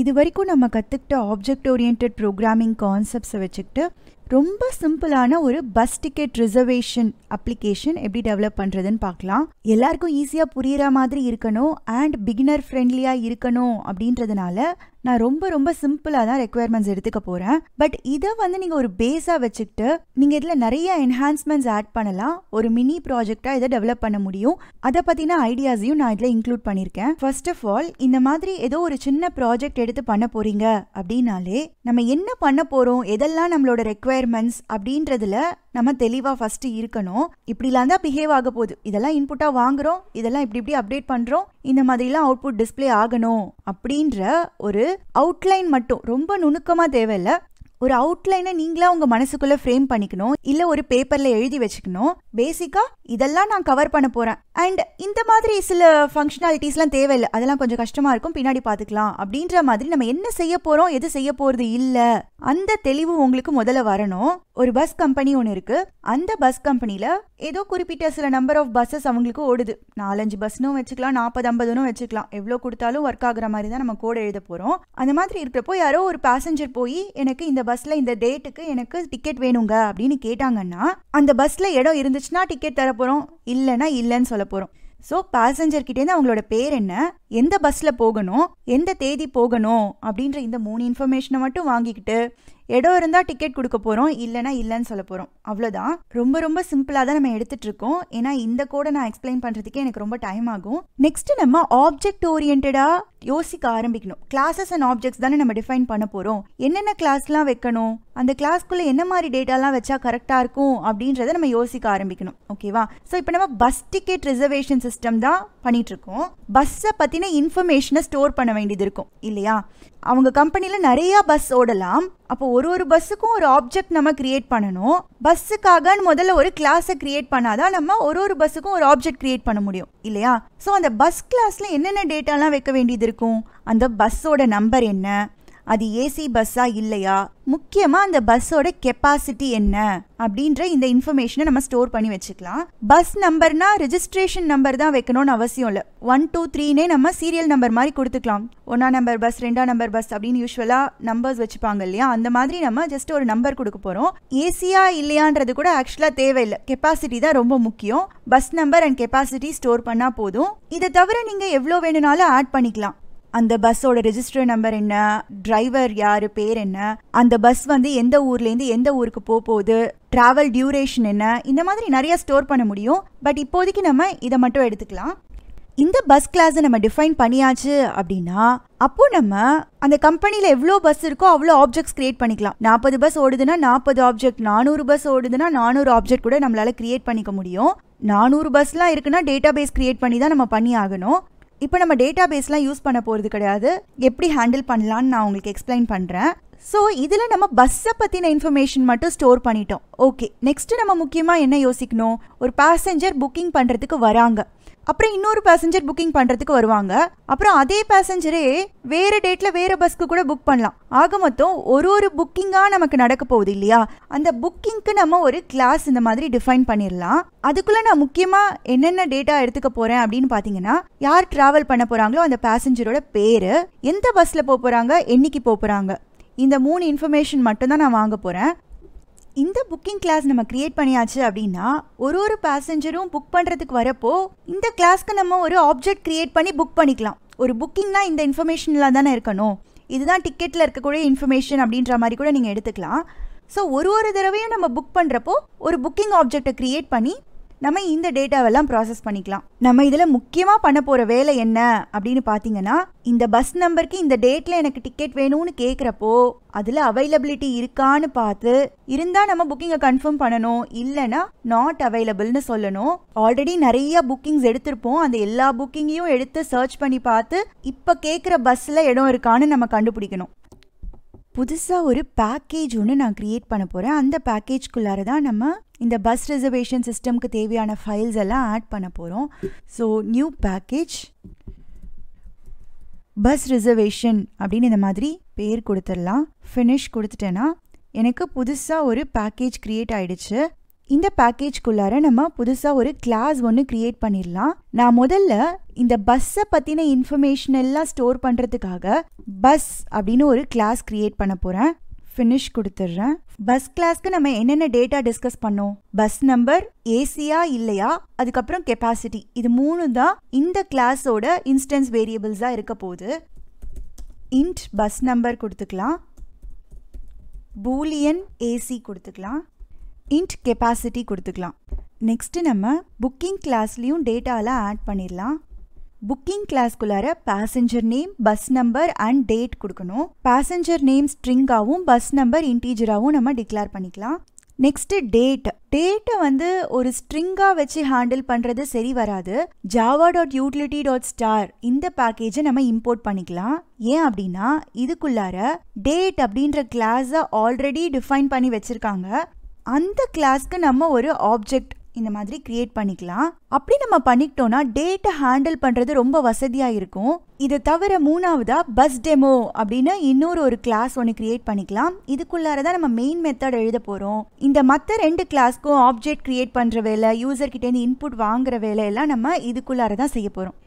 இது வரைக்கும் நம்ம கற்றுக்கிட்ட ஆப்ஜெக்ட் ஓரியன்ட் ப்ரோக்ராமிங் கான்செப்ட்ஸை வச்சுக்கிட்டு ரொம்ப சிம்பிளான ஒரு பஸ் டிக்கெட் ரிசர்வேஷன் அப்ளிகேஷன் எப்படி டெவலப் பண்ணுறதுன்னு பார்க்கலாம் எல்லாருக்கும் ஈஸியாக புரிகிற மாதிரி இருக்கணும் அண்ட் பிகினர் ஃப்ரெண்ட்லியாக இருக்கணும் அப்படின்றதுனால நான் ரொம்ப ரொம்ப சிம்பிளாக தான் ரெக்குயர்மெண்ட்ஸ் எடுத்துக்க போகிறேன் பட் இதை வந்து நீங்கள் ஒரு பேஸாக வச்சுக்கிட்டு நீங்கள் இதில் நிறைய என்ஹான்ஸ்மெண்ட்ஸ் ஆட் பண்ணலாம் ஒரு மினி ப்ராஜெக்டாக இதை டெவலப் பண்ண முடியும் அதை பற்றின ஐடியாஸையும் நான் இதில் இன்க்ளூட் பண்ணியிருக்கேன் ஃபர்ஸ்ட் ஆஃப் ஆல் இந்த மாதிரி ஏதோ ஒரு சின்ன ப்ராஜெக்ட் எடுத்து பண்ண போகிறீங்க அப்படின்னாலே நம்ம என்ன பண்ண போகிறோம் எதெல்லாம் நம்மளோட ரெக்வயர் ரெக்குவயர்மெண்ட்ஸ் அப்படின்றதுல நம்ம தெளிவாக ஃபஸ்ட்டு இருக்கணும் இப்படிலாம் தான் பிஹேவ் ஆக போகுது இதெல்லாம் இன்புட்டாக வாங்குகிறோம் இதெல்லாம் இப்படி இப்படி அப்டேட் பண்ணுறோம் இந்த மாதிரிலாம் அவுட்புட் டிஸ்பிளே ஆகணும் அப்படின்ற ஒரு அவுட்லைன் மட்டும் ரொம்ப நுணுக்கமாக தேவையில்லை ஒரு அவுட்லைனை நீங்களா உங்கள் மனசுக்குள்ளே ஃப்ரேம் பண்ணிக்கணும் இல்லை ஒரு பேப்பர்ல எழுதி வச்சுக்கணும் பேசிக்கா இதெல்லாம் நான் கவர் பண்ண போறேன் அண்ட் இந்த மாதிரி சில ஃபங்க்ஷனாலிட்டிஸ்லாம் தேவையில்லை அதெல்லாம் கொஞ்சம் கஷ்டமா இருக்கும் பின்னாடி பார்த்துக்கலாம் அப்படின்ற மாதிரி நம்ம என்ன செய்ய போறோம் எது செய்ய போறது இல்ல அந்த தெளிவு உங்களுக்கு முதல்ல வரணும் ஒரு பஸ் கம்பெனி ஒன்று இருக்கு அந்த பஸ் கம்பெனியில ஏதோ குறிப்பிட்ட சில நம்பர் ஆஃப் பஸ்ஸஸ் அவங்களுக்கு ஓடுது நாலஞ்சு பஸ்னும் வச்சுக்கலாம் நாற்பது ஐம்பதுனும் வச்சுக்கலாம் எவ்வளோ கொடுத்தாலும் ஒர்க் ஆகுற மாதிரி தான் நம்ம கோடு எழுத போகிறோம் அந்த மாதிரி இருக்கிறப்போ யாரோ ஒரு பேசஞ்சர் போய் எனக்கு இந்த பஸ்ஸில் இந்த டேட்டுக்கு எனக்கு டிக்கெட் வேணுங்க அப்படின்னு கேட்டாங்கன்னா அந்த பஸ்ல இடம் இருந்துச்சுன்னா டிக்கெட் தர போகிறோம் இல்லைன்னா இல்லைன்னு சொல்ல போகிறோம் ஸோ பேசஞ்சர் கிட்டேருந்து அவங்களோட பேர் என்ன எந்த பஸ்ஸில் போகணும் எந்த தேதி போகணும் அப்படின்ற இந்த மூணு இன்ஃபர்மேஷனை மட்டும் வாங்கிக்கிட்டு இடம் இருந்தால் டிக்கெட் கொடுக்க போகிறோம் இல்லைனா இல்லைன்னு சொல்ல போகிறோம் அவ்வளோதான் ரொம்ப ரொம்ப சிம்பிளாக தான் நம்ம எடுத்துகிட்டு இருக்கோம் ஏன்னா இந்த கோடை நான் எக்ஸ்பிளைன் பண்ணுறதுக்கே எனக்கு ரொம்ப டைம் ஆகும் நெக்ஸ்ட் நம்ம ஆப்ஜெக்ட் ஓரியன்டாக யோசிக்க ஆரம்பிக்கணும் கிளாஸஸ் அண்ட் ஆப்ஜெக்ட்ஸ் தானே நம்ம டிஃபைன் பண்ண போகிறோம் என்னென்ன கிளாஸ்லாம் வைக்கணும் அந்த கிளாஸ்க்குள்ளே என்ன மாதிரி டேட்டாலாம் வச்சா கரெக்டாக இருக்கும் அப்படின்றத நம்ம யோசிக்க ஆரம்பிக்கணும் ஓகேவா ஸோ இப்போ நம்ம பஸ் டிக்கெட் ரிசர்வேஷன் சிஸ்டம் தான் பண்ணிகிட்ருக்கோம் பஸ்ஸை பற்றின இன்ஃபர்மேஷனை ஸ்டோர் பண்ண வேண்டியது இருக்கும் இல்லையா அவங்க கம்பெனியில் நிறையா பஸ் ஓடலாம் அப்போ ஒரு ஒரு பஸ்ஸுக்கும் ஒரு ஆப்ஜெக்ட் நம்ம கிரியேட் பண்ணணும் பஸ்ஸுக்காக முதல்ல ஒரு கிளாஸை கிரியேட் பண்ணாதான் நம்ம ஒரு ஒரு பஸ்ஸுக்கும் ஒரு ஆப்ஜெக்ட் கிரியேட் பண்ண முடியும் இல்லையா ஸோ அந்த பஸ் கிளாஸில் என்னென்ன டேட்டாலாம் வைக்க வேண்டியது இருக்கும் அந்த பஸ்ஸோட நம்பர் என்ன அது ஏசி பஸ்ஸா இல்லையா முக்கியமாக அந்த பஸ்ஸோட கெப்பாசிட்டி என்ன அப்படின்ற இந்த இன்ஃபர்மேஷனை நம்ம ஸ்டோர் பண்ணி வச்சுக்கலாம் பஸ் நம்பர்னா ரிஜிஸ்ட்ரேஷன் நம்பர் தான் வைக்கணும்னு அவசியம் இல்லை ஒன் டூ த்ரீனே நம்ம சீரியல் நம்பர் மாதிரி கொடுத்துக்கலாம் ஒன்றா நம்பர் பஸ் ரெண்டா நம்பர் பஸ் அப்படின்னு யூஸ்வலா நம்பர்ஸ் வச்சுப்பாங்க இல்லையா அந்த மாதிரி நம்ம ஜஸ்ட் ஒரு நம்பர் கொடுக்க போகிறோம் ஏசியா இல்லையான்றது கூட ஆக்சுவலாக தேவையில்லை கெப்பாசிட்டி தான் ரொம்ப முக்கியம் bus number and capacity store பண்ணால் போதும் இதை தவிர நீங்கள் எவ்வளோ வேணும்னாலும் ஆட் பண்ணிக்கலாம் அந்த பஸ்ஸோட ரெஜிஸ்டர் நம்பர் என்ன டிரைவர் யார் பேர் என்ன அந்த பஸ் வந்து எந்த ஊர்லேருந்து எந்த ஊருக்கு போகுது ட்ராவல் டியூரேஷன் என்ன இந்த மாதிரி நிறையா ஸ்டோர் பண்ண முடியும் பட் இப்போதைக்கு நம்ம இதை மட்டும் எடுத்துக்கலாம் இந்த பஸ் கிளாஸை நம்ம டிஃபைன் பண்ணியாச்சு அப்படின்னா அப்போ நம்ம அந்த கம்பெனியில் எவ்வளோ பஸ் இருக்கோ அவ்வளோ ஆப்ஜெக்ட்ஸ் கிரியேட் பண்ணிக்கலாம் நாற்பது பஸ் ஓடுதுன்னா நாற்பது ஆப்ஜெக்ட் நானூறு பஸ் ஓடுதுன்னா நானூறு ஆப்ஜெக்ட் கூட நம்மளால் கிரியேட் பண்ணிக்க முடியும் நானூறு பஸ்லாம் இருக்குன்னா டேட்டா பேஸ் கிரியேட் பண்ணி தான் நம்ம பண்ணி ஆகணும் இப்போ நம்ம டேட்டா பேஸ்லாம் யூஸ் பண்ண போகிறது கிடையாது எப்படி ஹேண்டில் பண்ணலான்னு நான் உங்களுக்கு எக்ஸ்பிளைன் பண்ணுறேன் ஸோ இதில் நம்ம பஸ்ஸை பற்றின இன்ஃபர்மேஷன் மட்டும் ஸ்டோர் பண்ணிட்டோம் ஓகே நெக்ஸ்ட்டு நம்ம முக்கியமாக என்ன யோசிக்கணும் ஒரு பேசஞ்சர் புக்கிங் பண்ணுறதுக்கு வராங்க அப்புறம் இன்னொரு பேசஞ்சர் புக்கிங் பண்ணுறதுக்கு வருவாங்க அப்புறம் அதே பேசஞ்சரே வேறு டேட்டில் வேறு பஸ்க்கு கூட புக் பண்ணலாம் ஆக மொத்தம் ஒரு ஒரு புக்கிங்காக நமக்கு நடக்க போகுது இல்லையா அந்த புக்கிங்க்கு நம்ம ஒரு கிளாஸ் இந்த மாதிரி டிஃபைன் பண்ணிடலாம் அதுக்குள்ளே நான் முக்கியமாக என்னென்ன டேட்டா எடுத்துக்க போகிறேன் அப்படின்னு பார்த்தீங்கன்னா யார் ட்ராவல் பண்ண போகிறாங்களோ அந்த பேசஞ்சரோட பேர் எந்த பஸ்ஸில் போக போகிறாங்க என்னைக்கு போக போகிறாங்க இந்த மூணு இன்ஃபர்மேஷன் மட்டும் தான் நான் வாங்க போகிறேன் இந்த புக்கிங் கிளாஸ் நம்ம கிரியேட் பண்ணியாச்சு அப்படின்னா ஒரு ஒரு பேசஞ்சரும் புக் பண்ணுறதுக்கு வரப்போ இந்த கிளாஸ்க்கு நம்ம ஒரு ஆப்ஜெக்ட் கிரியேட் பண்ணி புக் பண்ணிக்கலாம் ஒரு புக்கிங்னா இந்த இன்ஃபர்மேஷனில் தானே இருக்கணும் இதுதான் டிக்கெட்டில் இருக்கக்கூடிய இன்ஃபர்மேஷன் அப்படின்ற மாதிரி கூட நீங்கள் எடுத்துக்கலாம் ஸோ ஒரு ஒரு தடவையும் நம்ம புக் பண்ணுறப்போ ஒரு புக்கிங் ஆப்ஜெக்டை க்ரியேட் பண்ணி நம்ம இந்த டேட்டாவெல்லாம் ப்ராசஸ் பண்ணிக்கலாம் நம்ம இதில் முக்கியமாக பண்ண போகிற வேலை என்ன அப்படின்னு பார்த்தீங்கன்னா இந்த பஸ் நம்பருக்கு இந்த டேட்டில் எனக்கு டிக்கெட் வேணும்னு கேட்குறப்போ அதில் அவைலபிலிட்டி இருக்கான்னு பார்த்து இருந்தால் நம்ம புக்கிங்கை கன்ஃபார்ம் பண்ணணும் இல்லைனா நாட் அவைலபிள்னு சொல்லணும் ஆல்ரெடி நிறைய புக்கிங்ஸ் எடுத்திருப்போம் அந்த எல்லா புக்கிங்கையும் எடுத்து சர்ச் பண்ணி பார்த்து இப்போ கேட்குற பஸ்ஸில் இடம் இருக்கான்னு நம்ம கண்டுபிடிக்கணும் புதுசாக ஒரு பேக்கேஜ் ஒன்று நான் க்ரியேட் பண்ண போகிறேன் அந்த பேக்கேஜ்குள்ளார தான் நம்ம இந்த பஸ் ரிசர்வேஷன் சிஸ்டம்க்கு தேவையான ஃபைல்ஸ் எல்லாம் ஆட் பண்ண போகிறோம் so new package bus reservation அப்படின்னு இந்த மாதிரி பேர் கொடுத்துடலாம் ஃபினிஷ் கொடுத்துட்டேன்னா எனக்கு புதுசாக ஒரு பேக்கேஜ் க்ரியேட் ஆகிடுச்சு இந்த பேக்கேஜ்குள்ளார நம்ம புதுசாக ஒரு கிளாஸ் ஒன்று க்ரியேட் பண்ணிடலாம் நான் முதல்ல இந்த பஸ்ஸை பற்றின இன்ஃபர்மேஷன் எல்லாம் ஸ்டோர் பண்ணுறதுக்காக பஸ் அப்படின்னு ஒரு கிளாஸ் க்ரியேட் பண்ண போகிறேன் ஃபினிஷ் கொடுத்துட்றேன் பஸ் கிளாஸ்க்கு நம்ம என்னென்ன டேட்டா டிஸ்கஸ் பண்ணோம் பஸ் நம்பர் ஏசியா இல்லையா அதுக்கப்புறம் கெப்பாசிட்டி இது மூணு தான் இந்த கிளாஸோட இன்ஸ்டன்ஸ் வேரியபிள்ஸாக இருக்க போகுது இன்ட் பஸ் நம்பர் கொடுத்துக்கலாம் பூலியன் ஏசி கொடுத்துக்கலாம் இன்ட் கெப்பாசிட்டி கொடுத்துக்கலாம் நெக்ஸ்ட்டு நம்ம புக்கிங் கிளாஸ்லேயும் டேட்டாலாம் ஆட் பண்ணிடலாம் புக்கிங் கிளாஸ்க்குள்ளார passenger name bus number and date கொடுக்கணும் பேசஞ்சர் நேம் ஸ்ட்ரிங்காகவும் பஸ் நம்பர் இன்டீஜராகவும் நம்ம டிக்ளேர் பண்ணிக்கலாம் நெக்ஸ்ட்டு டேட் டேட்டை வந்து ஒரு ஸ்ட்ரிங்காக வச்சு ஹேண்டில் பண்ணுறது சரி வராது Java dot utility dot star இந்த பேக்கேஜை நம்ம இம்போர்ட் பண்ணிக்கலாம் ஏன் அப்படின்னா இதுக்குள்ளார டேட் அப்படின்ற கிளாஸை ஆல்ரெடி டிஃபைன் பண்ணி வச்சுருக்காங்க அந்த கிளாஸ்க்கு நம்ம ஒரு ஆப்ஜெக்ட் இந்த மாதிரி கிரியேட் பண்ணிக்கலாம் அப்படி நம்ம பண்ணிக்கிட்டோம்னா டேட்டை ஹேண்டில் பண்ணுறது ரொம்ப வசதியாக இருக்கும் இதை தவிர மூணாவதாக பஸ் டெமோ அப்படின்னு இன்னொரு ஒரு கிளாஸ் ஒன்று கிரியேட் பண்ணிக்கலாம் இதுக்குள்ளார தான் நம்ம மெயின் மெத்தட் எழுத போகிறோம் இந்த மற்ற ரெண்டு கிளாஸ்க்கும் ஆப்ஜெக்ட் கிரியேட் பண்ணுற வேலை யூசர்கிட்டேருந்து இன்புட் வாங்குற வேலை எல்லாம் நம்ம இதுக்குள்ளார தான் செய்ய போகிறோம்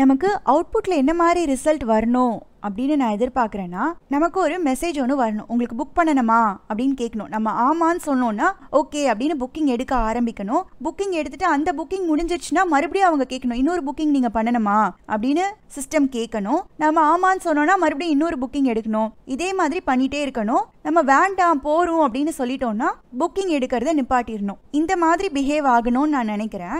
நமக்கு அவுட்புட்டில் என்ன மாதிரி ரிசல்ட் வரணும் அப்படின்னு நான் எதிர்பார்க்குறேன்னா நமக்கு ஒரு மெசேஜ் ஒன்று வரணும் உங்களுக்கு புக் பண்ணணுமா அப்படின்னு கேட்கணும் நம்ம ஆமான்னு சொன்னோன்னா ஓகே அப்படின்னு புக்கிங் எடுக்க ஆரம்பிக்கணும் புக்கிங் எடுத்துட்டு அந்த புக்கிங் முடிஞ்சிச்சுன்னா மறுபடியும் அவங்க கேட்கணும் இன்னொரு புக்கிங் நீங்கள் பண்ணணுமா அப்படின்னு சிஸ்டம் கேட்கணும் நம்ம ஆமான்னு சொன்னோன்னா மறுபடியும் இன்னொரு புக்கிங் எடுக்கணும் இதே மாதிரி பண்ணிகிட்டே இருக்கணும் நம்ம வேண்டாம் போகிறோம் அப்படின்னு சொல்லிட்டோம்னா புக்கிங் எடுக்கிறத நிப்பாட்டிடணும் இந்த மாதிரி பிஹேவ் ஆகணும்னு நான் நினைக்கிறேன்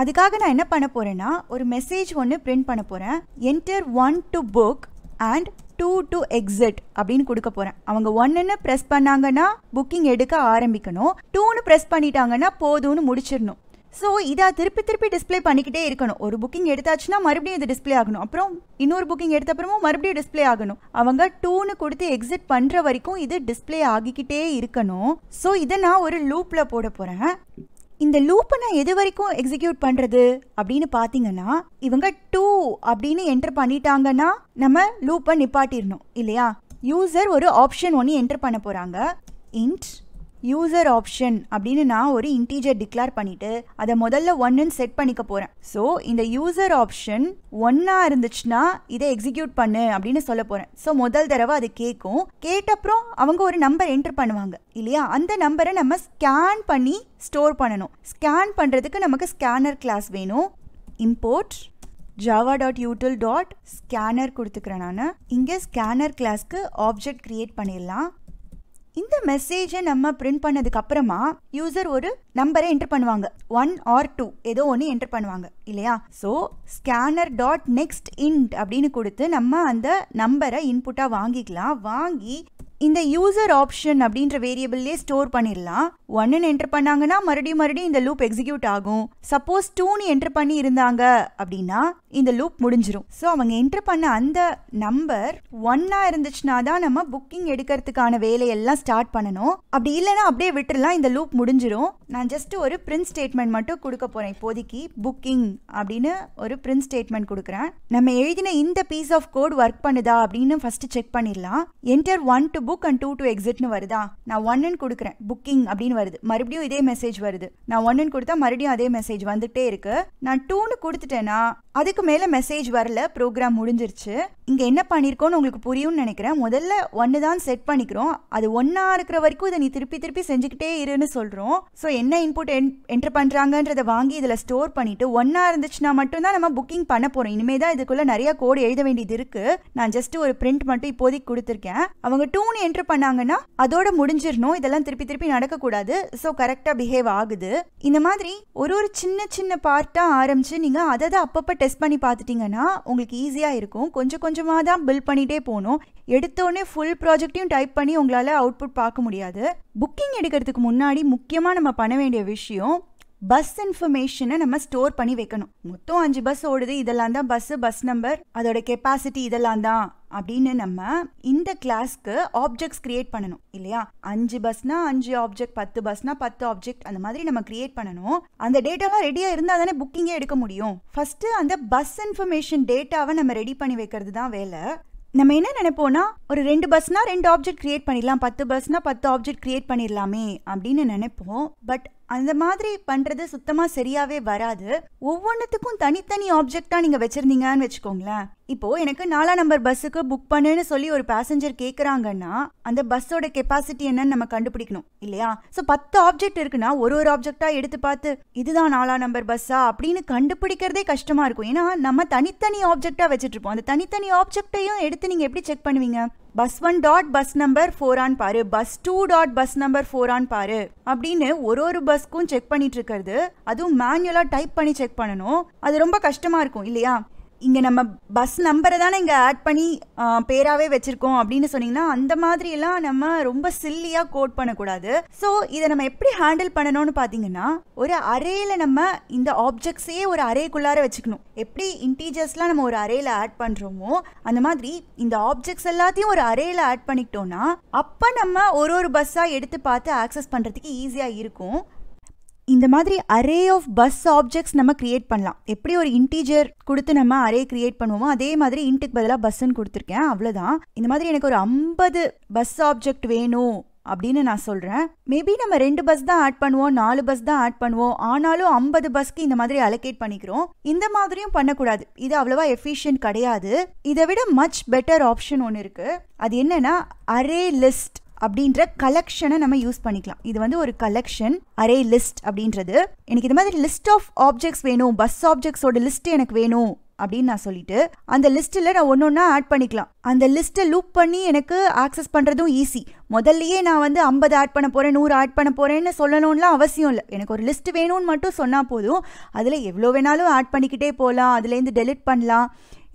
அதுக்காக நான் என்ன பண்ண போகிறேன்னா ஒரு மெசேஜ் ஒன்று பிரிண்ட் பண்ண போகிறேன் enter one to book and two to exit அப்படின்னு கொடுக்க போகிறேன் அவங்க ஒன்றுன்னு ப்ரெஸ் பண்ணாங்கன்னா புக்கிங் எடுக்க ஆரம்பிக்கணும் டூன்னு ப்ரெஸ் பண்ணிட்டாங்கன்னா போதும்னு முடிச்சிடணும் ஸோ இதை திருப்பி திருப்பி டிஸ்பிளே பண்ணிக்கிட்டே இருக்கணும் ஒரு புக்கிங் எடுத்தாச்சுன்னா மறுபடியும் இது டிஸ்பிளே ஆகணும் அப்புறம் இன்னொரு புக்கிங் எடுத்த அப்புறமும் மறுபடியும் டிஸ்பிளே ஆகணும் அவங்க டூன்னு கொடுத்து எக்ஸிட் பண்ணுற வரைக்கும் இது டிஸ்பிளே ஆகிக்கிட்டே இருக்கணும் ஸோ இதை நான் ஒரு லூப்பில் போட போகிறேன் இந்த லூப்பை நான் எது வரைக்கும் எக்ஸிக்யூட் பண்ணுறது அப்படின்னு பார்த்தீங்கன்னா இவங்க டூ அப்படின்னு என்டர் பண்ணிட்டாங்கன்னா நம்ம லூப்பை நிப்பாட்டிடணும் இல்லையா யூசர் ஒரு ஆப்ஷன் ஒன்று என்டர் பண்ண போகிறாங்க இன்ட் யூசர் ஆப்ஷன் அப்படின்னு நான் ஒரு இன்டீஜர் டிக்ளேர் பண்ணிவிட்டு அதை முதல்ல ஒன்றுன்னு செட் பண்ணிக்க போகிறேன் ஸோ இந்த யூசர் ஆப்ஷன் ஒன்னாக இருந்துச்சுன்னா இதை எக்ஸிக்யூட் பண்ணு அப்படின்னு சொல்ல போகிறேன் ஸோ முதல் தடவை அது கேட்கும் கேட்டப்புறம் அவங்க ஒரு நம்பர் என்டர் பண்ணுவாங்க இல்லையா அந்த நம்பரை நம்ம ஸ்கேன் பண்ணி ஸ்டோர் பண்ணணும் ஸ்கேன் பண்ணுறதுக்கு நமக்கு ஸ்கேனர் கிளாஸ் வேணும் import Java dot util dot scanner கொடுத்துக்கிறேன் நான் இங்கே ஸ்கேனர் கிளாஸ்க்கு ஆப்ஜெக்ட் க்ரியேட் பண்ணிடலாம் இந்த மெசேஜை நம்ம பிரிண்ட் பண்ணதுக்கு அப்புறமா யூசர் ஒரு நம்பரை என்டர் பண்ணுவாங்க ஒன் ஆர் டூ ஏதோ ஒன்று என்டர் பண்ணுவாங்க இல்லையா so scanner dot next int அப்படின்னு கொடுத்து நம்ம அந்த நம்பரை இன்புட்டாக வாங்கிக்கலாம் வாங்கி இந்த யூசர் ஆப்ஷன் அப்படின்ற வேரியபிள்லேயே ஸ்டோர் பண்ணிடலாம் ஒன்னுன்னு என்டர் பண்ணாங்கன்னா மறுபடியும் மறுபடியும் இந்த லூப் எக்ஸிக்யூட் ஆகும் சப்போஸ் டூன்னு என்டர் பண்ணி இருந்தாங்க அப்படின்னா இந்த லூப் முடிஞ்சிரும் ஸோ அவங்க என்டர் பண்ண அந்த நம்பர் ஒன்னாக இருந்துச்சுன்னா தான் நம்ம புக்கிங் எடுக்கிறதுக்கான வேலையெல்லாம் ஸ்டார்ட் பண்ணணும் அப்படி இல்லைன்னா அப்படியே விட்டுடலாம் இந்த லூப் முடிஞ்சிடும் நான் நான் ஜஸ்ட்டு ஒரு பிரிண்ட் ஸ்டேட்மெண்ட் மட்டும் கொடுக்க போகிறேன் இப்போதைக்கு புக்கிங் அப்படின்னு ஒரு பிரிண்ட் ஸ்டேட்மெண்ட் கொடுக்குறேன் நம்ம எழுதின இந்த பீஸ் ஆஃப் கோட் ஒர்க் பண்ணுதா அப்படின்னு ஃபஸ்ட்டு செக் பண்ணிடலாம் enter one to book and two to எக்ஸிட்னு வருதா நான் ஒன்னுன்னு கொடுக்குறேன் புக்கிங் அப்படின்னு வருது மறுபடியும் இதே மெசேஜ் வருது நான் ஒன்னுன்னு கொடுத்தா மறுபடியும் அதே மெசேஜ் வந்துகிட்டே இருக்கு நான் டூன்னு கொடுத்துட்டேன்னா அதுக்கு மேலே மெசேஜ் வரல ப்ரோக்ராம் முடிஞ்சிருச்சு இங்கே என்ன பண்ணியிருக்கோன்னு உங்களுக்கு புரியும்னு நினைக்கிறேன் முதல்ல ஒன்று தான் செட் பண்ணிக்கிறோம் அது ஒன்றா இருக்கிற வரைக்கும் இதை நீ திருப்பி திருப்பி செஞ்சுக்கிட்டே இருன்னு சொல்கிறோம் ஸோ என்ன என்ன இன்புட் என் என்ட்ரு பண்ணுறாங்கன்றதை வாங்கி இதில் ஸ்டோர் பண்ணிவிட்டு ஒன்றா இருந்துச்சுன்னா மட்டும்தான் நம்ம புக்கிங் பண்ண போகிறோம் இனிமேல் தான் இதுக்குள்ளே நிறையா கோடு எழுத வேண்டியது இருக்குது நான் ஜஸ்ட் ஒரு பிரிண்ட் மட்டும் இப்போதைக்கு கொடுத்துருக்கேன் அவங்க டூன்னு என்ட்ரு பண்ணாங்கன்னா அதோட முடிஞ்சிடணும் இதெல்லாம் திருப்பி திருப்பி நடக்கக்கூடாது ஸோ கரெக்டாக பிஹேவ் ஆகுது இந்த மாதிரி ஒரு ஒரு சின்ன சின்ன பார்ட்டாக ஆரம்பித்து நீங்கள் அதை தான் அப்பப்போ டெஸ்ட் பண்ணி பார்த்துட்டிங்கன்னா உங்களுக்கு ஈஸியாக இருக்கும் கொஞ்சம் கொஞ்சமாக தான் பில் பண்ணிகிட்டே போகணும் எடுத்தோடனே ஃபுல் ப்ராஜெக்டையும் டைப் பண்ணி உங்களால் அவுட்புட் பார்க்க முடியாது புக்கிங் எடுக்கிறதுக்கு முன்னாடி முக்கியமாக நம்ம பண்ண வேண்டிய விஷயம் பஸ் இன்ஃபர்மேஷனை நம்ம ஸ்டோர் பண்ணி வைக்கணும் மொத்தம் அஞ்சு பஸ் ஓடுது இதெல்லாம் தான் பஸ்ஸு பஸ் நம்பர் அதோட கெப்பாசிட்டி இதெல்லாம் தான் அப்படின்னு நம்ம இந்த கிளாஸ்க்கு ஆப்ஜெக்ட்ஸ் கிரியேட் பண்ணணும் இல்லையா அஞ்சு பஸ்னா அஞ்சு ஆப்ஜெக்ட் பத்து பஸ்னா பத்து ஆப்ஜெக்ட் அந்த மாதிரி நம்ம கிரியேட் பண்ணணும் அந்த டேட்டாலாம் ரெடியாக இருந்தால் தானே புக்கிங்கே எடுக்க முடியும் ஃபஸ்ட்டு அந்த பஸ் இன்ஃபர்மேஷன் டேட்டாவை நம்ம ரெடி பண்ணி வைக்கிறது தான் வேலை நம்ம என்ன நினைப்போம்னா ஒரு ரெண்டு பஸ்னா ரெண்டு ஆப்ஜெக்ட் கிரியேட் பண்ணிடலாம் பத்து பஸ்னா பத்து ஆப்ஜெக்ட் கிரியேட் பண்ணிடலாமே அப்படின்னு நினைப்போம் பட் அந்த மாதிரி பண்ணுறது சுத்தமாக சரியாகவே வராது ஒவ்வொன்றுத்துக்கும் தனித்தனி ஆப்ஜெக்டா நீங்கள் வச்சுருந்தீங்கன்னு வச்சுக்கோங்களேன் இப்போது எனக்கு நாலாம் நம்பர் பஸ்ஸுக்கு புக் பண்ணுன்னு சொல்லி ஒரு பேசஞ்சர் கேட்குறாங்கன்னா அந்த பஸ்ஸோட கெப்பாசிட்டி என்னன்னு நம்ம கண்டுபிடிக்கணும் இல்லையா ஸோ பத்து ஆப்ஜெக்ட் இருக்குன்னா ஒரு ஒரு ஆப்ஜெக்டா எடுத்து பார்த்து இதுதான் நாலாம் நம்பர் பஸ்ஸா அப்படின்னு கண்டுபிடிக்கிறதே கஷ்டமாக இருக்கும் ஏன்னா நம்ம தனித்தனி வச்சிட்டு வச்சுட்ருப்போம் அந்த தனித்தனி ஆப்ஜெக்டையும் எடுத்து நீங்கள் எப்படி செக் பண்ணுவீங்க bus one dot bus number ஃபோரான் பாரு bus two dot bus number ஃபோரான் பாரு அப்படின்னு ஒரு ஒரு பஸ்க்கும் செக் பண்ணிட்டு இருக்கிறது அதுவும் மேனுவலாக டைப் பண்ணி செக் பண்ணணும் அது ரொம்ப கஷ்டமா இருக்கும் இல்லையா இங்கே நம்ம பஸ் நம்பரை தானே இங்கே ஆட் பண்ணி பேராகவே வச்சுருக்கோம் அப்படின்னு சொன்னிங்கன்னா அந்த மாதிரியெல்லாம் நம்ம ரொம்ப சில்லியாக கோட் பண்ணக்கூடாது ஸோ இதை நம்ம எப்படி ஹேண்டில் பண்ணணும்னு பார்த்தீங்கன்னா ஒரு அரேயில் நம்ம இந்த ஆப்ஜெக்ட்ஸையே ஒரு அரேக்குள்ளார வச்சுக்கணும் எப்படி இன்டீஜர்ஸ்லாம் நம்ம ஒரு அரேயில் ஆட் பண்ணுறோமோ அந்த மாதிரி இந்த ஆப்ஜெக்ட்ஸ் எல்லாத்தையும் ஒரு அரேயில் ஆட் பண்ணிக்கிட்டோம்னா அப்போ நம்ம ஒரு ஒரு பஸ்ஸாக எடுத்து பார்த்து ஆக்சஸ் பண்ணுறதுக்கு ஈஸியாக இருக்கும் இந்த மாதிரி அரே ஆஃப் பஸ் ஆப்ஜெக்ட்ஸ் நம்ம கிரியேட் பண்ணலாம் எப்படி ஒரு இன்டீஜர் கொடுத்து நம்ம அரே கிரியேட் பண்ணுவோமோ அதே மாதிரி இன்ட்டுக்கு பதிலாக பஸ்ஸுன்னு கொடுத்துருக்கேன் அவ்வளோதான் இந்த மாதிரி எனக்கு ஒரு ஐம்பது பஸ் ஆப்ஜெக்ட் வேணும் அப்படின்னு நான் சொல்கிறேன் மேபி நம்ம ரெண்டு பஸ் தான் ஆட் பண்ணுவோம் நாலு பஸ் தான் ஆட் பண்ணுவோம் ஆனாலும் ஐம்பது பஸ்க்கு இந்த மாதிரி அலோகேட் பண்ணிக்கிறோம் இந்த மாதிரியும் பண்ணக்கூடாது இது அவ்வளோவா எஃபிஷியன்ட் கிடையாது இதை விட மச் பெட்டர் ஆப்ஷன் ஒன்று இருக்குது அது என்னென்னா அரே லிஸ்ட் அப்படின்ற கலெக்ஷனை நம்ம யூஸ் பண்ணிக்கலாம் இது வந்து ஒரு கலெக்ஷன் அரே லிஸ்ட் அப்படின்றது எனக்கு இது மாதிரி லிஸ்ட் ஆஃப் ஆப்ஜெக்ட்ஸ் வேணும் பஸ் ஆப்ஜெக்ட்ஸோட லிஸ்ட் எனக்கு வேணும் அப்படின்னு நான் சொல்லிட்டு அந்த லிஸ்ட்டில் நான் ஒன்று ஒன்றா ஆட் பண்ணிக்கலாம் அந்த லிஸ்ட்டை லூப் பண்ணி எனக்கு ஆக்சஸ் பண்ணுறதும் ஈஸி முதல்லையே நான் வந்து ஐம்பது ஆட் பண்ண போகிறேன் நூறு ஆட் பண்ண போகிறேன்னு சொல்லணும்லாம் அவசியம் இல்லை எனக்கு ஒரு லிஸ்ட் வேணும்னு மட்டும் சொன்னால் போதும் அதில் எவ்வளோ வேணாலும் ஆட் பண்ணிக்கிட்டே போகலாம் அதுலேருந்து டெலிட் பண்ணலாம்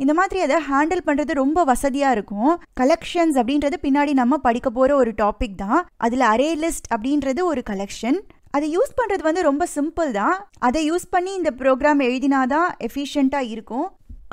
இந்த மாதிரி அதை ஹேண்டில் பண்ணுறது ரொம்ப வசதியாக இருக்கும் கலெக்ஷன்ஸ் அப்படின்றது பின்னாடி நம்ம படிக்க போகிற ஒரு டாபிக் தான் அதில் அரே லிஸ்ட் அப்படின்றது ஒரு கலெக்ஷன் அதை யூஸ் பண்ணுறது வந்து ரொம்ப சிம்பிள் தான் அதை யூஸ் பண்ணி இந்த ப்ரோக்ராம் எழுதினாதான் எஃபிஷியண்ட்டாக இருக்கும்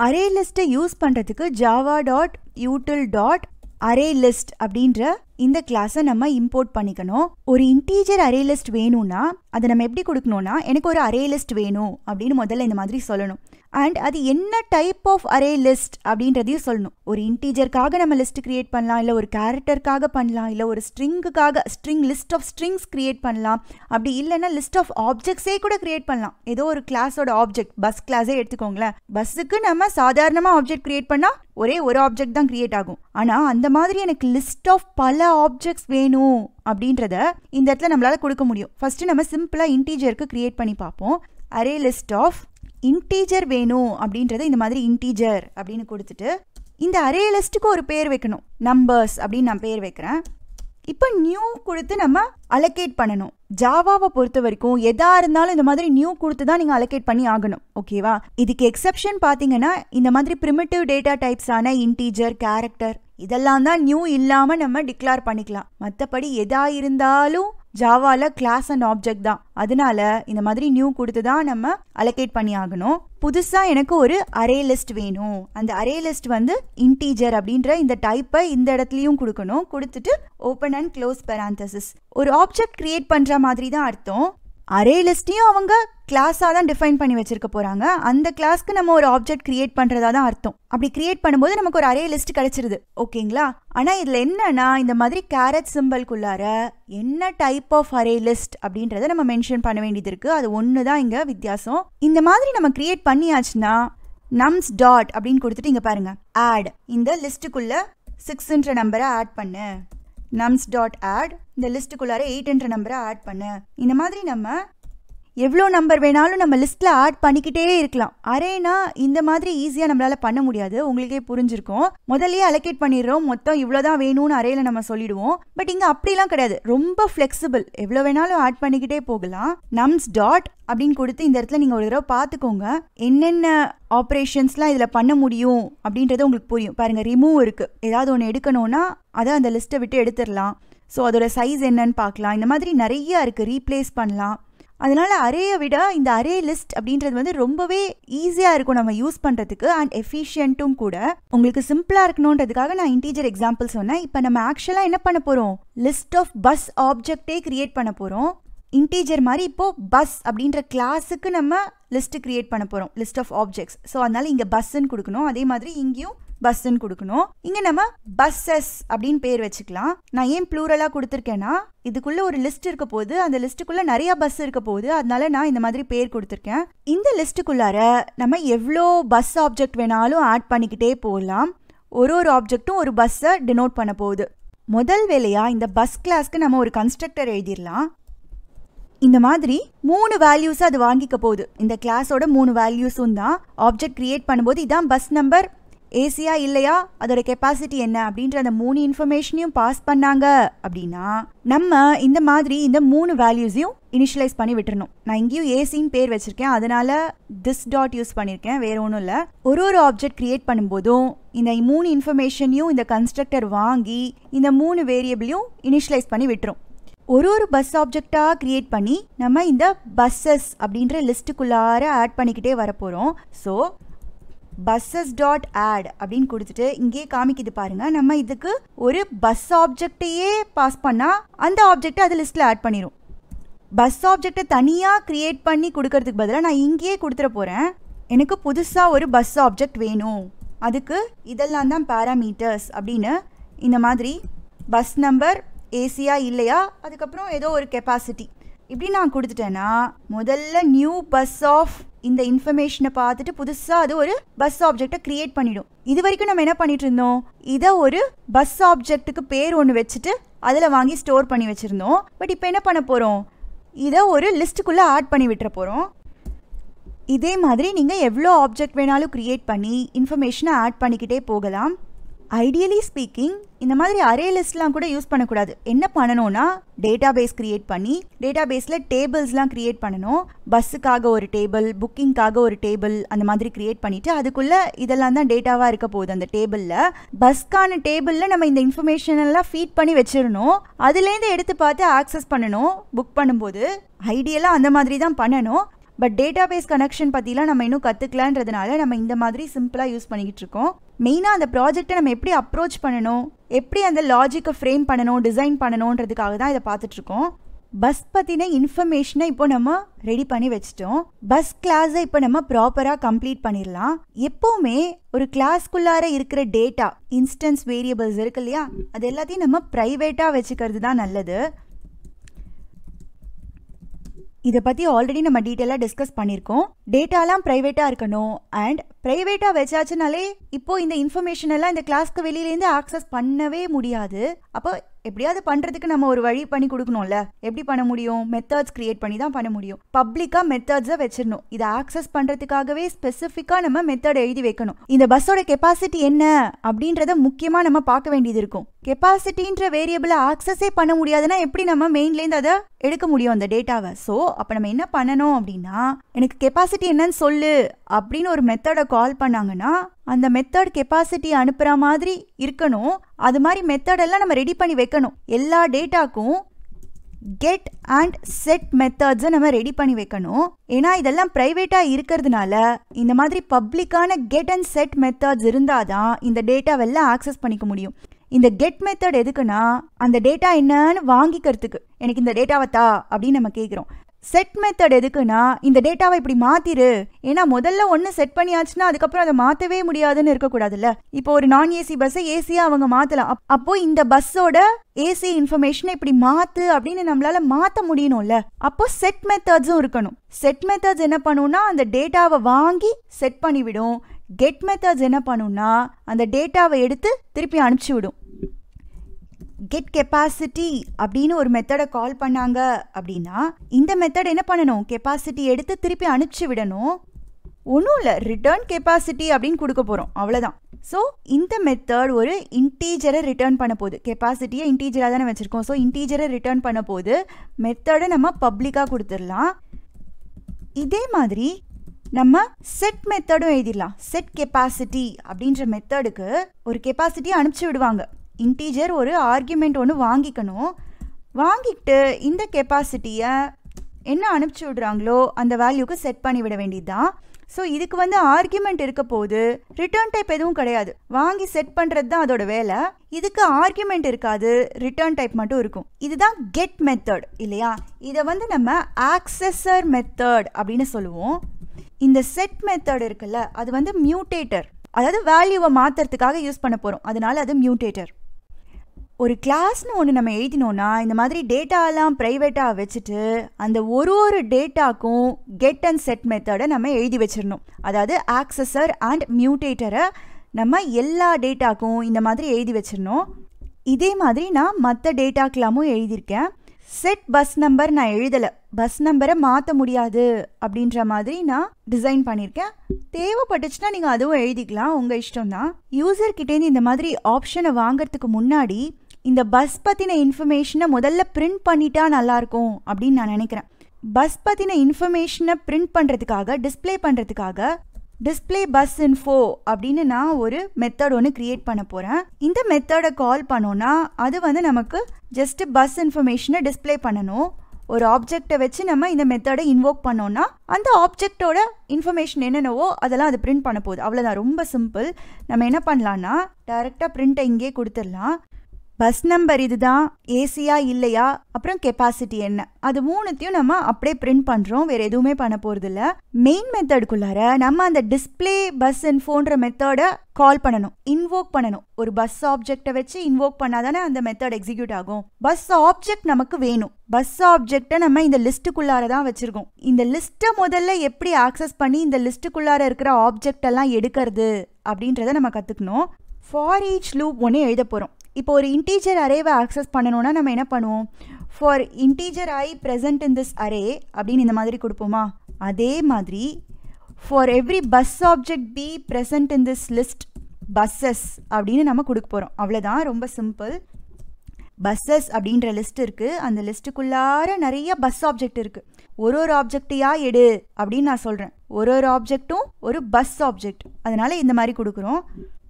அரே லிஸ்ட்டை யூஸ் பண்ணுறதுக்கு Java dot util dot array list அப்படின்ற இந்த கிளாஸை நம்ம இம்போர்ட் பண்ணிக்கணும் ஒரு இன்டீஜர் அரே லிஸ்ட் வேணும்னா அதை நம்ம எப்படி கொடுக்கணும்னா எனக்கு ஒரு அரே லிஸ்ட் வேணும் அப்படின்னு முதல்ல இந்த மாதிரி சொல்லணும் அண்ட் அது என்ன டைப் ஆஃப் அரே லிஸ்ட் அப்படின்றதையும் சொல்லணும் ஒரு இன்டீஜர்க்காக நம்ம லிஸ்ட் கிரியேட் பண்ணலாம் இல்லை ஒரு கேரக்டருக்காக பண்ணலாம் இல்லை ஒரு ஸ்ட்ரிங்குக்காக string list of strings create பண்ணலாம் அப்படி இல்லைன்னா லிஸ்ட் ஆஃப் ஆப்ஜெக்ட்ஸே கூட கிரியேட் பண்ணலாம் ஏதோ ஒரு கிளாஸோட ஆப்ஜெக்ட் பஸ் கிளாஸே எடுத்துக்கோங்களேன் பஸ்ஸுக்கு நம்ம சாதாரணமாக ஆப்ஜெக்ட் கிரியேட் பண்ணால் ஒரே ஒரு ஆப்ஜெக்ட் தான் கிரியேட் ஆகும் ஆனால் அந்த மாதிரி எனக்கு லிஸ்ட் ஆஃப் பல ஆப்ஜெக்ட்ஸ் வேணும் அப்படின்றத இந்த இடத்துல நம்மளால் கொடுக்க முடியும் ஃபஸ்ட்டு நம்ம சிம்பிளாக இன்டீஜருக்கு கிரியேட் பண்ணி பார்ப்போம் அரே லிஸ்ட் ஆஃப் இன்டீஜர் வேணும் அப்படின்றத இந்த மாதிரி இன்டீஜர் அப்படின்னு கொடுத்துட்டு இந்த அரே லிஸ்ட்டுக்கு ஒரு பேர் வைக்கணும் நம்பர்ஸ் அப்படின்னு நான் பேர் வைக்கிறேன் இப்போ நியூ கொடுத்து நம்ம அலோகேட் பண்ணணும் ஜாவாவை பொறுத்த வரைக்கும் எதா இருந்தாலும் இந்த மாதிரி நியூ கொடுத்து தான் நீங்கள் அலோகேட் பண்ணி ஆகணும் ஓகேவா இதுக்கு எக்ஸப்ஷன் பார்த்தீங்கன்னா இந்த மாதிரி ப்ரிமிட்டிவ் டேட்டா டைப்ஸான இன்டீஜர் கேரக்டர் இதெல்லாம் தான் நியூ இல்லாமல் நம்ம டிக்ளேர் பண்ணிக்கலாம் மற்றபடி எதா இருந்தாலும் ஜாவால கிளாஸ் அண்ட் ஆப்ஜெக்ட் தான் அதனால இந்த மாதிரி நியூ கொடுத்து தான் நம்ம அலோகேட் பண்ணி ஆகணும் புதுசாக எனக்கு ஒரு அரே லிஸ்ட் வேணும் அந்த அரே லிஸ்ட் வந்து இன்டீஜர் அப்படின்ற இந்த டைப்பை இந்த இடத்துலையும் கொடுக்கணும் கொடுத்துட்டு ஓப்பன் அண்ட் க்ளோஸ் பெராந்தசிஸ் ஒரு ஆப்ஜெக்ட் கிரியேட் பண்ணுற மாதிரி தான் அர்த்தம் அரே லிஸ்ட்டையும் அவங்க கிளாஸாக தான் டிஃபைன் பண்ணி வச்சுருக்க போகிறாங்க அந்த கிளாஸ்க்கு நம்ம ஒரு ஆப்ஜெக்ட் க்ரியேட் பண்ணுறதா தான் அர்த்தம் அப்படி க்ரியேட் பண்ணும்போது நமக்கு ஒரு அரே லிஸ்ட் கிடச்சிருது ஓகேங்களா ஆனால் இதில் என்னன்னா இந்த மாதிரி கேரட் சிம்பிள்குள்ளார என்ன டைப் ஆஃப் அரே லிஸ்ட் அப்படின்றத நம்ம மென்ஷன் பண்ண வேண்டியது இருக்குது அது ஒன்று தான் இங்கே வித்தியாசம் இந்த மாதிரி நம்ம க்ரியேட் பண்ணியாச்சுன்னா நம்ஸ் டாட் அப்படின்னு கொடுத்துட்டு இங்கே பாருங்கள் ஆட் இந்த லிஸ்ட்டுக்குள்ளே சிக்ஸ்ன்ற நம்பரை ஆட் பண்ணு நம்ஸ் டாட் ஆட் இந்த லிஸ்ட்டுக்குள்ளார என்ற நம்பரை ஆட் பண்ணு இந்த மாதிரி நம்ம எவ்வளோ நம்பர் வேணாலும் நம்ம லிஸ்ட்டில் ஆட் பண்ணிக்கிட்டே இருக்கலாம் அரேனா இந்த மாதிரி ஈஸியாக நம்மளால் பண்ண முடியாது உங்களுக்கே புரிஞ்சிருக்கும் முதல்லயே அலோகேட் பண்ணிடுறோம் மொத்தம் இவ்வளோ தான் வேணும்னு அரேல நம்ம சொல்லிடுவோம் பட் இங்கே அப்படிலாம் கிடையாது ரொம்ப ஃப்ளெக்சிபிள் எவ்வளோ வேணாலும் ஆட் பண்ணிக்கிட்டே போகலாம் நம்ஸ் டாட் அப்படின்னு கொடுத்து இந்த இடத்துல நீங்கள் ஒரு தடவை பார்த்துக்கோங்க என்னென்ன ஆப்ரேஷன்ஸ்லாம் இதில் பண்ண முடியும் அப்படின்றது உங்களுக்கு புரியும் பாருங்கள் ரிமூவ் இருக்குது ஏதாவது ஒன்று எடுக்கணும்னா அதை அந்த லிஸ்ட்டை விட்டு எடுத்துடலாம் ஸோ அதோட சைஸ் என்னன்னு பார்க்கலாம் இந்த மாதிரி நிறையா இருக்குது ரீப்ளேஸ் பண்ணலாம் அதனால் அரேயை விட இந்த அரே லிஸ்ட் அப்படின்றது வந்து ரொம்பவே ஈஸியாக இருக்கும் நம்ம யூஸ் பண்ணுறதுக்கு அண்ட் எஃபிஷியன்ட்டும் கூட உங்களுக்கு சிம்பிளாக இருக்கணுன்றதுக்காக நான் இன்டீஜர் எக்ஸாம்பிள் சொன்னேன் இப்போ நம்ம ஆக்சுவலாக என்ன பண்ண போகிறோம் லிஸ்ட் ஆஃப் பஸ் ஆப்ஜெக்டே கிரியேட் பண்ண போகிறோம் இன்டீஜர் மாதிரி இப்போது பஸ் அப்படின்ற கிளாஸுக்கு நம்ம லிஸ்ட்டு கிரியேட் பண்ண போகிறோம் லிஸ்ட் ஆஃப் ஆப்ஜெக்ட்ஸ் ஸோ அதனால் இங்கே பஸ்ஸுன்னு கொடுக்கணும் அதே மாதிரி இங்கேயும் பஸ்ஸுன்னு கொடுக்கணும் இங்கே நம்ம பஸ்ஸஸ் அப்படின்னு பேர் வச்சுக்கலாம் நான் ஏன் ப்ளூரலாக கொடுத்துருக்கேன்னா இதுக்குள்ளே ஒரு லிஸ்ட் இருக்க போது அந்த லிஸ்ட்டுக்குள்ளே நிறையா பஸ் இருக்க போகுது அதனால நான் இந்த மாதிரி பேர் கொடுத்துருக்கேன் இந்த லிஸ்ட்டுக்குள்ளார நம்ம எவ்வளோ பஸ் ஆப்ஜெக்ட் வேணாலும் ஆட் பண்ணிக்கிட்டே போகலாம் ஒரு ஒரு ஆப்ஜெக்ட்டும் ஒரு பஸ்ஸை டினோட் பண்ண போகுது முதல் வேலையாக இந்த பஸ் கிளாஸ்க்கு நம்ம ஒரு கன்ஸ்ட்ரக்டர் எழுதிடலாம் இந்த மாதிரி மூணு வேல்யூஸ் அது வாங்கிக்க போகுது இந்த கிளாஸோட மூணு வேல்யூஸும் தான் ஆப்ஜெக்ட் கிரியேட் பண்ணும்போது இதான் பஸ் நம்பர் ஏசியா இல்லையா அதோட கெப்பாசிட்டி என்ன அப்படின்ற அந்த மூணு இன்ஃபர்மேஷனையும் பாஸ் பண்ணாங்க அப்படின்னா நம்ம இந்த மாதிரி இந்த மூணு வேல்யூஸையும் இனிஷியலைஸ் பண்ணி விட்டுறணும் நான் இங்கேயும் ஏசின்னு பேர் வச்சுருக்கேன் அதனால் திஸ் டாட் யூஸ் பண்ணியிருக்கேன் வேற ஒன்றும் இல்லை ஒரு ஒரு ஆப்ஜெக்ட் க்ரியேட் பண்ணும்போதும் இந்த மூணு இன்ஃபர்மேஷனையும் இந்த கன்ஸ்ட்ரக்டர் வாங்கி இந்த மூணு வேரியபிளையும் இனிஷியலைஸ் பண்ணி விட்டுரும் ஒரு ஒரு பஸ் ஆப்ஜெக்டாக க்ரியேட் பண்ணி நம்ம இந்த பஸ்ஸஸ் அப்படின்ற லிஸ்ட்டுக்குள்ளார ஆட் பண்ணிக்கிட்டே வரப்போகிறோம் ஸோ பஸ்ஸஸ் டாட் ஆட் அப்படின்னு கொடுத்துட்டு இங்கே காமிக்குது பாருங்க நம்ம இதுக்கு ஒரு பஸ் ஆப்ஜெக்டையே பாஸ் பண்ணால் அந்த ஆப்ஜெக்டை அது லிஸ்ட்டில் ஆட் பண்ணிடும் பஸ் ஆப்ஜெக்டை தனியாக க்ரியேட் பண்ணி கொடுக்கறதுக்கு பதிலாக நான் இங்கேயே கொடுத்துட போகிறேன் எனக்கு புதுசாக ஒரு பஸ் ஆப்ஜெக்ட் வேணும் அதுக்கு இதெல்லாம் தான் பேராமீட்டர்ஸ் அப்படின்னு இந்த மாதிரி பஸ் நம்பர் ஏசியா இல்லையா அதுக்கப்புறம் ஏதோ ஒரு கெப்பாசிட்டி இப்படி நான் கொடுத்துட்டேன்னா முதல்ல நியூ பஸ் ஆஃப் இந்த இன்ஃபர்மேஷனை பார்த்துட்டு புதுசாக அது ஒரு பஸ் ஆப்ஜெக்டை க்ரியேட் பண்ணிடும் இது வரைக்கும் நம்ம என்ன பண்ணிட்டு இருந்தோம் இதை ஒரு பஸ் ஆப்ஜெக்ட்டுக்கு பேர் ஒன்று வச்சுட்டு அதில் வாங்கி ஸ்டோர் பண்ணி வச்சுருந்தோம் பட் இப்போ என்ன பண்ண போகிறோம் இதை ஒரு லிஸ்ட்டுக்குள்ளே ஆட் பண்ணி விட்டுற போகிறோம் இதே மாதிரி நீங்கள் எவ்வளோ ஆப்ஜெக்ட் வேணாலும் க்ரியேட் பண்ணி இன்ஃபர்மேஷனை ஆட் பண்ணிக்கிட்டே போகலாம் ஐடியலி ஸ்பீக்கிங் இந்த மாதிரி அரே லிஸ்ட்லாம் கூட யூஸ் பண்ணக்கூடாது என்ன பண்ணணும்னா டேட்டா பேஸ் க்ரியேட் பண்ணி டேட்டா பேஸில் டேபிள்ஸ்லாம் க்ரியேட் பண்ணணும் பஸ்ஸுக்காக ஒரு டேபிள் புக்கிங்க்காக ஒரு டேபிள் அந்த மாதிரி க்ரியேட் பண்ணிவிட்டு அதுக்குள்ளே இதெல்லாம் தான் டேட்டாவாக இருக்க போகுது அந்த டேபிளில் பஸ்க்கான டேபிளில் நம்ம இந்த இன்ஃபர்மேஷன் எல்லாம் ஃபீட் பண்ணி வச்சிடணும் அதுலேருந்து எடுத்து பார்த்து ஆக்சஸ் பண்ணணும் புக் பண்ணும்போது ஐடியெல்லாம் அந்த மாதிரி தான் பண்ணணும் பட் டேட்டாபேஸ் கனெக்ஷன் பற்றிலாம் நம்ம இன்னும் கற்றுக்கலான்றதுனால நம்ம இந்த மாதிரி சிம்பிளாக யூஸ் பண்ணிக்கிட்டு இருக்கோம் மெயினாக அந்த ப்ராஜெக்டை நம்ம எப்படி அப்ரோச் பண்ணணும் எப்படி அந்த லாஜிக்கை ஃப்ரேம் பண்ணணும் டிசைன் பண்ணணுன்றதுக்காக தான் இதை பார்த்துட்ருக்கோம் பஸ் பற்றின இன்ஃபர்மேஷனை இப்போ நம்ம ரெடி பண்ணி வச்சிட்டோம் பஸ் கிளாஸை இப்போ நம்ம ப்ராப்பராக கம்ப்ளீட் பண்ணிடலாம் எப்போவுமே ஒரு கிளாஸ்க்குள்ளார இருக்கிற டேட்டா இன்ஸ்டன்ஸ் வேரியபிள்ஸ் இருக்கு இல்லையா அது எல்லாத்தையும் நம்ம ப்ரைவேட்டாக வச்சுக்கிறது தான் நல்லது இதை பற்றி ஆல்ரெடி நம்ம டீட்டெயிலாக டிஸ்கஸ் பண்ணியிருக்கோம் டேட்டாலாம் ப்ரைவேட்டாக இருக்கணும் அண்ட் ப்ரைவேட்டாக வச்சாச்சுனாலே இப்போ இந்த இன்ஃபர்மேஷன் எல்லாம் இந்த கிளாஸ்க்கு வெளியிலேருந்து ஆக்சஸ் பண்ணவே முடியாது அப்போ எப்படியாவது பண்ணுறதுக்கு நம்ம ஒரு வழி பண்ணி கொடுக்கணும்ல எப்படி பண்ண முடியும் மெத்தட்ஸ் கிரியேட் பண்ணி தான் பண்ண முடியும் பப்ளிக்காக மெத்தட்ஸை வச்சிடணும் இதை ஆக்சஸ் பண்ணுறதுக்காகவே ஸ்பெசிஃபிக்காக நம்ம மெத்தட் எழுதி வைக்கணும் இந்த பஸ்ஸோட கெப்பாசிட்டி என்ன அப்படின்றத முக்கியமாக நம்ம பார்க்க வேண்டியது இருக்கும் கெப்பாசிட்டின்ற வேரியபிளை ஆக்சஸே பண்ண முடியாதுன்னா எப்படி நம்ம மெயின்லேருந்து அதை எடுக்க முடியும் அந்த டேட்டாவை ஸோ அப்போ நம்ம என்ன பண்ணணும் அப்படின்னா எனக்கு கெப்பாசிட்டி என்னன்னு சொல்லு அப்படின்னு ஒரு மெத்தடை கால் பண்ணாங்கன்னா அந்த மெத்தட் கெப்பாசிட்டி அனுப்புகிற மாதிரி இருக்கணும் அது மாதிரி மெத்தடெல்லாம் நம்ம ரெடி பண்ணி வைக்கணும் எல்லா டேட்டாக்கும் கெட் அண்ட் செட் மெத்தட்ஸை நம்ம ரெடி பண்ணி வைக்கணும் ஏன்னா இதெல்லாம் ப்ரைவேட்டாக இருக்கிறதுனால இந்த மாதிரி பப்ளிக்கான கெட் அண்ட் செட் மெத்தட்ஸ் இருந்தால் தான் இந்த டேட்டாவெல்லாம் ஆக்சஸ் பண்ணிக்க முடியும் இந்த கெட் மெத்தட் எதுக்குன்னா அந்த டேட்டா என்னன்னு வாங்கிக்கிறதுக்கு எனக்கு இந்த டேட்டாவை தா அப்படின்னு நம்ம கேட்குறோம் செட் மெத்தட் எதுக்குன்னா இந்த டேட்டாவை இப்படி மாத்திரு ஏன்னா முதல்ல ஒன்று செட் பண்ணியாச்சுன்னா அதுக்கப்புறம் அதை மாற்றவே முடியாதுன்னு இருக்கக்கூடாதுல்ல இப்போ ஒரு நான் ஏசி பஸ்ஸை ஏசியாக அவங்க மாற்றலாம் அப்போ இந்த பஸ்ஸோட ஏசி இன்ஃபர்மேஷனை இப்படி மாற்று அப்படின்னு நம்மளால மாற்ற முடியணும்ல அப்போ செட் மெத்தட்ஸும் இருக்கணும் செட் மெத்தட்ஸ் என்ன பண்ணுன்னா அந்த டேட்டாவை வாங்கி செட் பண்ணிவிடும் கெட் மெத்தட்ஸ் என்ன பண்ணும்னா அந்த டேட்டாவை எடுத்து திருப்பி அனுப்பிச்சி விடும் கெட் கெப்பாசிட்டி அப்படின்னு ஒரு மெத்தடை கால் பண்ணாங்க அப்படின்னா இந்த மெத்தட் என்ன பண்ணணும் கெப்பாசிட்டி எடுத்து திருப்பி அனுப்பிச்சி விடணும் ஒன்றும் இல்லை ரிட்டர்ன் கெப்பாசிட்டி அப்படின்னு கொடுக்க போகிறோம் அவ்வளோதான் ஸோ இந்த மெத்தட் ஒரு இன்டீஜரை ரிட்டர்ன் பண்ண போகுது கெப்பாசிட்டியை இன்டீஜராக தானே வச்சுருக்கோம் ஸோ இன்டீஜரை ரிட்டர்ன் பண்ண போது மெத்தடை நம்ம பப்ளிக்காக கொடுத்துடலாம் இதே மாதிரி நம்ம செட் மெத்தடும் எழுதிடலாம் செட் கெப்பாசிட்டி அப்படின்ற மெத்தடுக்கு ஒரு கெப்பாசிட்டியை அனுப்பிச்சி விடுவாங்க இன்டீஜர் ஒரு ஆர்கியூமெண்ட் ஒன்று வாங்கிக்கணும் வாங்கிக்கிட்டு இந்த கெப்பாசிட்டியை என்ன அனுப்பிச்சி விடுறாங்களோ அந்த வேல்யூக்கு செட் பண்ணி விட வேண்டியது தான் ஸோ இதுக்கு வந்து ஆர்கியூமெண்ட் இருக்க போது ரிட்டர்ன் டைப் எதுவும் கிடையாது வாங்கி செட் பண்ணுறது தான் அதோட வேலை இதுக்கு ஆர்கியூமெண்ட் இருக்காது ரிட்டர்ன் டைப் மட்டும் இருக்கும் இதுதான் கெட் மெத்தட் இல்லையா இதை வந்து நம்ம ஆக்சஸர் மெத்தட் அப்படின்னு சொல்லுவோம் இந்த செட் மெத்தட் இருக்குல்ல அது வந்து மியூட்டேட்டர் அதாவது வேல்யூவை மாற்றுறதுக்காக யூஸ் பண்ண போகிறோம் அதனால் அது மியூட்டேட்டர் ஒரு கிளாஸ்னு ஒன்று நம்ம எழுதினோன்னா இந்த மாதிரி டேட்டாலாம் ப்ரைவேட்டாக வச்சுட்டு அந்த ஒரு ஒரு டேட்டாக்கும் கெட் அண்ட் செட் மெத்தடை நம்ம எழுதி வச்சிடணும் அதாவது ஆக்சஸர் அண்ட் மியூட்டேட்டரை நம்ம எல்லா டேட்டாக்கும் இந்த மாதிரி எழுதி வச்சிடணும் இதே மாதிரி நான் மற்ற டேட்டாக்கெல்லாமும் எழுதியிருக்கேன் செட் பஸ் நம்பர் நான் எழுதலை பஸ் நம்பரை மாற்ற முடியாது அப்படின்ற மாதிரி நான் டிசைன் பண்ணியிருக்கேன் தேவைப்பட்டுச்சுன்னா நீங்கள் அதுவும் எழுதிக்கலாம் உங்கள் இஷ்டம் தான் யூசர்கிட்டேருந்து இந்த மாதிரி ஆப்ஷனை வாங்கிறதுக்கு முன்னாடி இந்த பஸ் பற்றின இன்ஃபர்மேஷனை முதல்ல பிரிண்ட் பண்ணிட்டா நல்லாயிருக்கும் அப்படின்னு நான் நினைக்கிறேன் பஸ் பற்றின இன்ஃபர்மேஷனை பிரிண்ட் பண்ணுறதுக்காக டிஸ்பிளே பண்ணுறதுக்காக டிஸ்பிளே பஸ் இன்ஃபோ அப்படின்னு நான் ஒரு மெத்தட் ஒன்று க்ரியேட் பண்ண போகிறேன் இந்த மெத்தடை கால் பண்ணோம்னா அது வந்து நமக்கு ஜஸ்ட்டு பஸ் இன்ஃபர்மேஷனை டிஸ்பிளே பண்ணணும் ஒரு ஆப்ஜெக்டை வச்சு நம்ம இந்த மெத்தடை இன்வோக் பண்ணோம்னா அந்த ஆப்ஜெக்டோட இன்ஃபர்மேஷன் என்னென்னவோ அதெல்லாம் அது பிரிண்ட் பண்ண போகுது அவ்வளோதான் ரொம்ப சிம்பிள் நம்ம என்ன பண்ணலான்னா டேரெக்டாக பிரிண்ட்டை இங்கே கொடுத்துடலாம் பஸ் நம்பர் இதுதான் ஏசியா இல்லையா அப்புறம் கெப்பாசிட்டி என்ன அது மூணுத்தையும் நம்ம அப்படியே பிரிண்ட் பண்ணுறோம் வேறு எதுவுமே பண்ண போகிறது இல்லை மெயின் மெத்தடுக்குள்ளார நம்ம அந்த டிஸ்பிளே பஸ் இன்ஃபோன்ற மெத்தடை கால் பண்ணணும் இன்வோக் பண்ணணும் ஒரு பஸ் ஆப்ஜெக்டை வச்சு இன்வோக் பண்ணாதானே அந்த மெத்தட் எக்ஸிக்யூட் ஆகும் பஸ் ஆப்ஜெக்ட் நமக்கு வேணும் பஸ் ஆப்ஜெக்டை நம்ம இந்த லிஸ்ட்டுக்குள்ளார தான் வச்சுருக்கோம் இந்த லிஸ்ட்டை முதல்ல எப்படி ஆக்சஸ் பண்ணி இந்த லிஸ்ட்டுக்குள்ளார இருக்கிற ஆப்ஜெக்ட் எல்லாம் எடுக்கிறது அப்படின்றத நம்ம கற்றுக்கணும் ஃபார் ஈச் லூப் ஒன்று எழுத போகிறோம் இப்போ ஒரு இன்டீஜர் அரேவை ஆக்சஸ் பண்ணணுன்னா நம்ம என்ன பண்ணுவோம் for integer i present in this array அப்படின்னு இந்த மாதிரி கொடுப்போமா அதே மாதிரி for every bus object b present in this list buses அப்படின்னு நம்ம கொடுக்க போகிறோம் அவ்வளோதான் ரொம்ப சிம்பிள் பஸ்ஸஸ் அப்படின்ற லிஸ்ட் இருக்குது அந்த லிஸ்ட்டுக்குள்ளார நிறைய பஸ் ஆப்ஜெக்ட் இருக்குது ஒரு ஒரு ஆப்ஜெக்டையாக எடு அப்படின்னு நான் சொல்கிறேன் ஒரு ஒரு ஆப்ஜெக்ட்டும் ஒரு பஸ் ஆப்ஜெக்ட் அதனால் இந்த மாதிரி கொடுக்குறோம்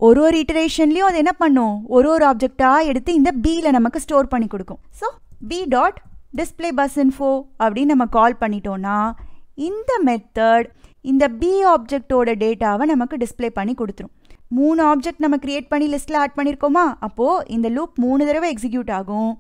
ஒரு ஒரு இட்டரேஷன்லையும் அது என்ன பண்ணும் ஒரு ஒரு ஆப்ஜெக்டாக எடுத்து இந்த பியில் நமக்கு ஸ்டோர் பண்ணி கொடுக்கும் so b dot display bus info அப்படின்னு நம்ம கால் பண்ணிட்டோன்னா இந்த மெத்தட் இந்த பி ஆப்ஜெக்டோட டேட்டாவை நமக்கு டிஸ்பிளே பண்ணி கொடுத்துரும் மூணு ஆப்ஜெக்ட் நம்ம கிரியேட் பண்ணி லிஸ்ட்டில் ஆட் பண்ணியிருக்கோமா அப்போது இந்த லூப் மூணு தடவை எக்ஸிக்யூட் ஆகும்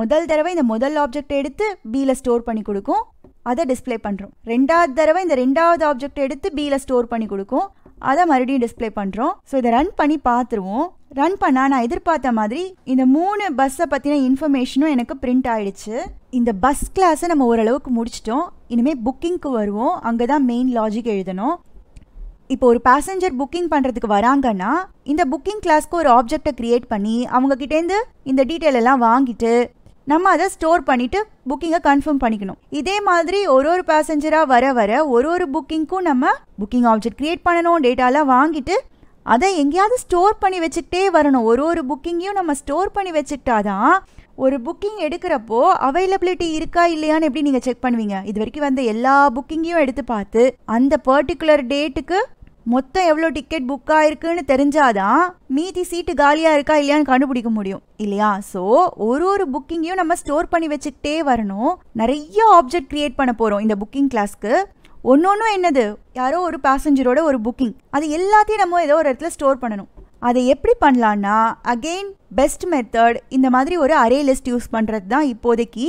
முதல் தடவை இந்த முதல் ஆப்ஜெக்ட் எடுத்து பியில் ஸ்டோர் பண்ணி கொடுக்கும் அதை டிஸ்பிளே பண்ணுறோம் ரெண்டாவது தடவை இந்த ரெண்டாவது ஆப்ஜெக்ட் எடுத்து பியில் ஸ்டோர் பண்ணி கொடுக்கும் அதை மறுபடியும் டிஸ்பிளே பண்ணுறோம் ஸோ இதை ரன் பண்ணி பார்த்துருவோம் ரன் பண்ணால் நான் எதிர்பார்த்த மாதிரி இந்த மூணு பஸ்ஸை பற்றின இன்ஃபர்மேஷனும் எனக்கு பிரிண்ட் ஆகிடுச்சு இந்த பஸ் கிளாஸை நம்ம ஓரளவுக்கு முடிச்சிட்டோம் இனிமேல் புக்கிங்க்கு வருவோம் அங்கே தான் மெயின் லாஜிக் எழுதணும் இப்போ ஒரு பேசஞ்சர் புக்கிங் பண்ணுறதுக்கு வராங்கன்னா இந்த புக்கிங் கிளாஸ்க்கு ஒரு ஆப்ஜெக்டை க்ரியேட் பண்ணி அவங்ககிட்டேருந்து இந்த டீட்டெயில் எல்லாம் வாங்கிட்டு நம்ம அதை ஸ்டோர் பண்ணிவிட்டு புக்கிங்கை கன்ஃபார்ம் பண்ணிக்கணும் இதே மாதிரி ஒரு ஒரு பேசஞ்சராக வர வர ஒரு ஒரு புக்கிங்க்கும் நம்ம புக்கிங் ஆப்ஜெக்ட் க்ரியேட் பண்ணணும் டேட்டாலாம் வாங்கிட்டு அதை எங்கேயாவது ஸ்டோர் பண்ணி வச்சுக்கிட்டே வரணும் ஒரு ஒரு புக்கிங்கையும் நம்ம ஸ்டோர் பண்ணி வச்சுக்கிட்டா தான் ஒரு புக்கிங் எடுக்கிறப்போ அவைலபிலிட்டி இருக்கா இல்லையான்னு எப்படி நீங்கள் செக் பண்ணுவீங்க இது வரைக்கும் வந்த எல்லா புக்கிங்கையும் எடுத்து பார்த்து அந்த பர்டிகுலர் டேட்டுக்கு மொத்தம் எவ்வளோ டிக்கெட் புக் ஆயிருக்குன்னு தெரிஞ்சாதான் மீதி சீட்டு காலியாக இருக்கா இல்லையான்னு கண்டுபிடிக்க முடியும் இல்லையா ஸோ ஒரு ஒரு புக்கிங்கையும் நம்ம ஸ்டோர் பண்ணி வச்சுக்கிட்டே வரணும் நிறைய ஆப்ஜெக்ட் க்ரியேட் பண்ண போகிறோம் இந்த புக்கிங் கிளாஸ்க்கு ஒன்று ஒன்றும் என்னது யாரோ ஒரு பேசஞ்சரோட ஒரு புக்கிங் அது எல்லாத்தையும் நம்ம ஏதோ ஒரு இடத்துல ஸ்டோர் பண்ணணும் அதை எப்படி பண்ணலான்னா அகெயின் பெஸ்ட் மெத்தட் இந்த மாதிரி ஒரு அரே லிஸ்ட் யூஸ் பண்ணுறது தான் இப்போதைக்கு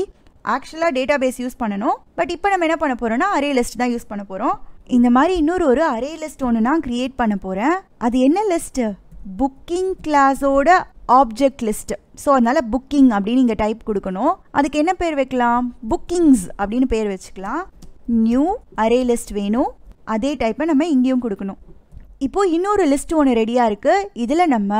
ஆக்சுவலாக டேட்டா பேஸ் யூஸ் பண்ணணும் பட் இப்போ நம்ம என்ன பண்ண போகிறோம்னா அரே லிஸ்ட் தான் யூஸ் பண்ண போகிறோம் இந்த மாதிரி இன்னொரு ஒரு அரே லிஸ்ட் ஒன்று நான் க்ரியேட் பண்ண போகிறேன் அது என்ன லிஸ்ட்டு புக்கிங் கிளாஸோட ஆப்ஜெக்ட் லிஸ்ட் ஸோ அதனால் புக்கிங் அப்படின்னு இங்கே டைப் கொடுக்கணும் அதுக்கு என்ன பேர் வைக்கலாம் புக்கிங்ஸ் அப்படின்னு பேர் வச்சுக்கலாம் நியூ அரே லிஸ்ட் வேணும் அதே டைப்பை நம்ம இங்கேயும் கொடுக்கணும் இப்போது இன்னொரு லிஸ்ட் ஒன்று ரெடியாக இருக்குது இதில் நம்ம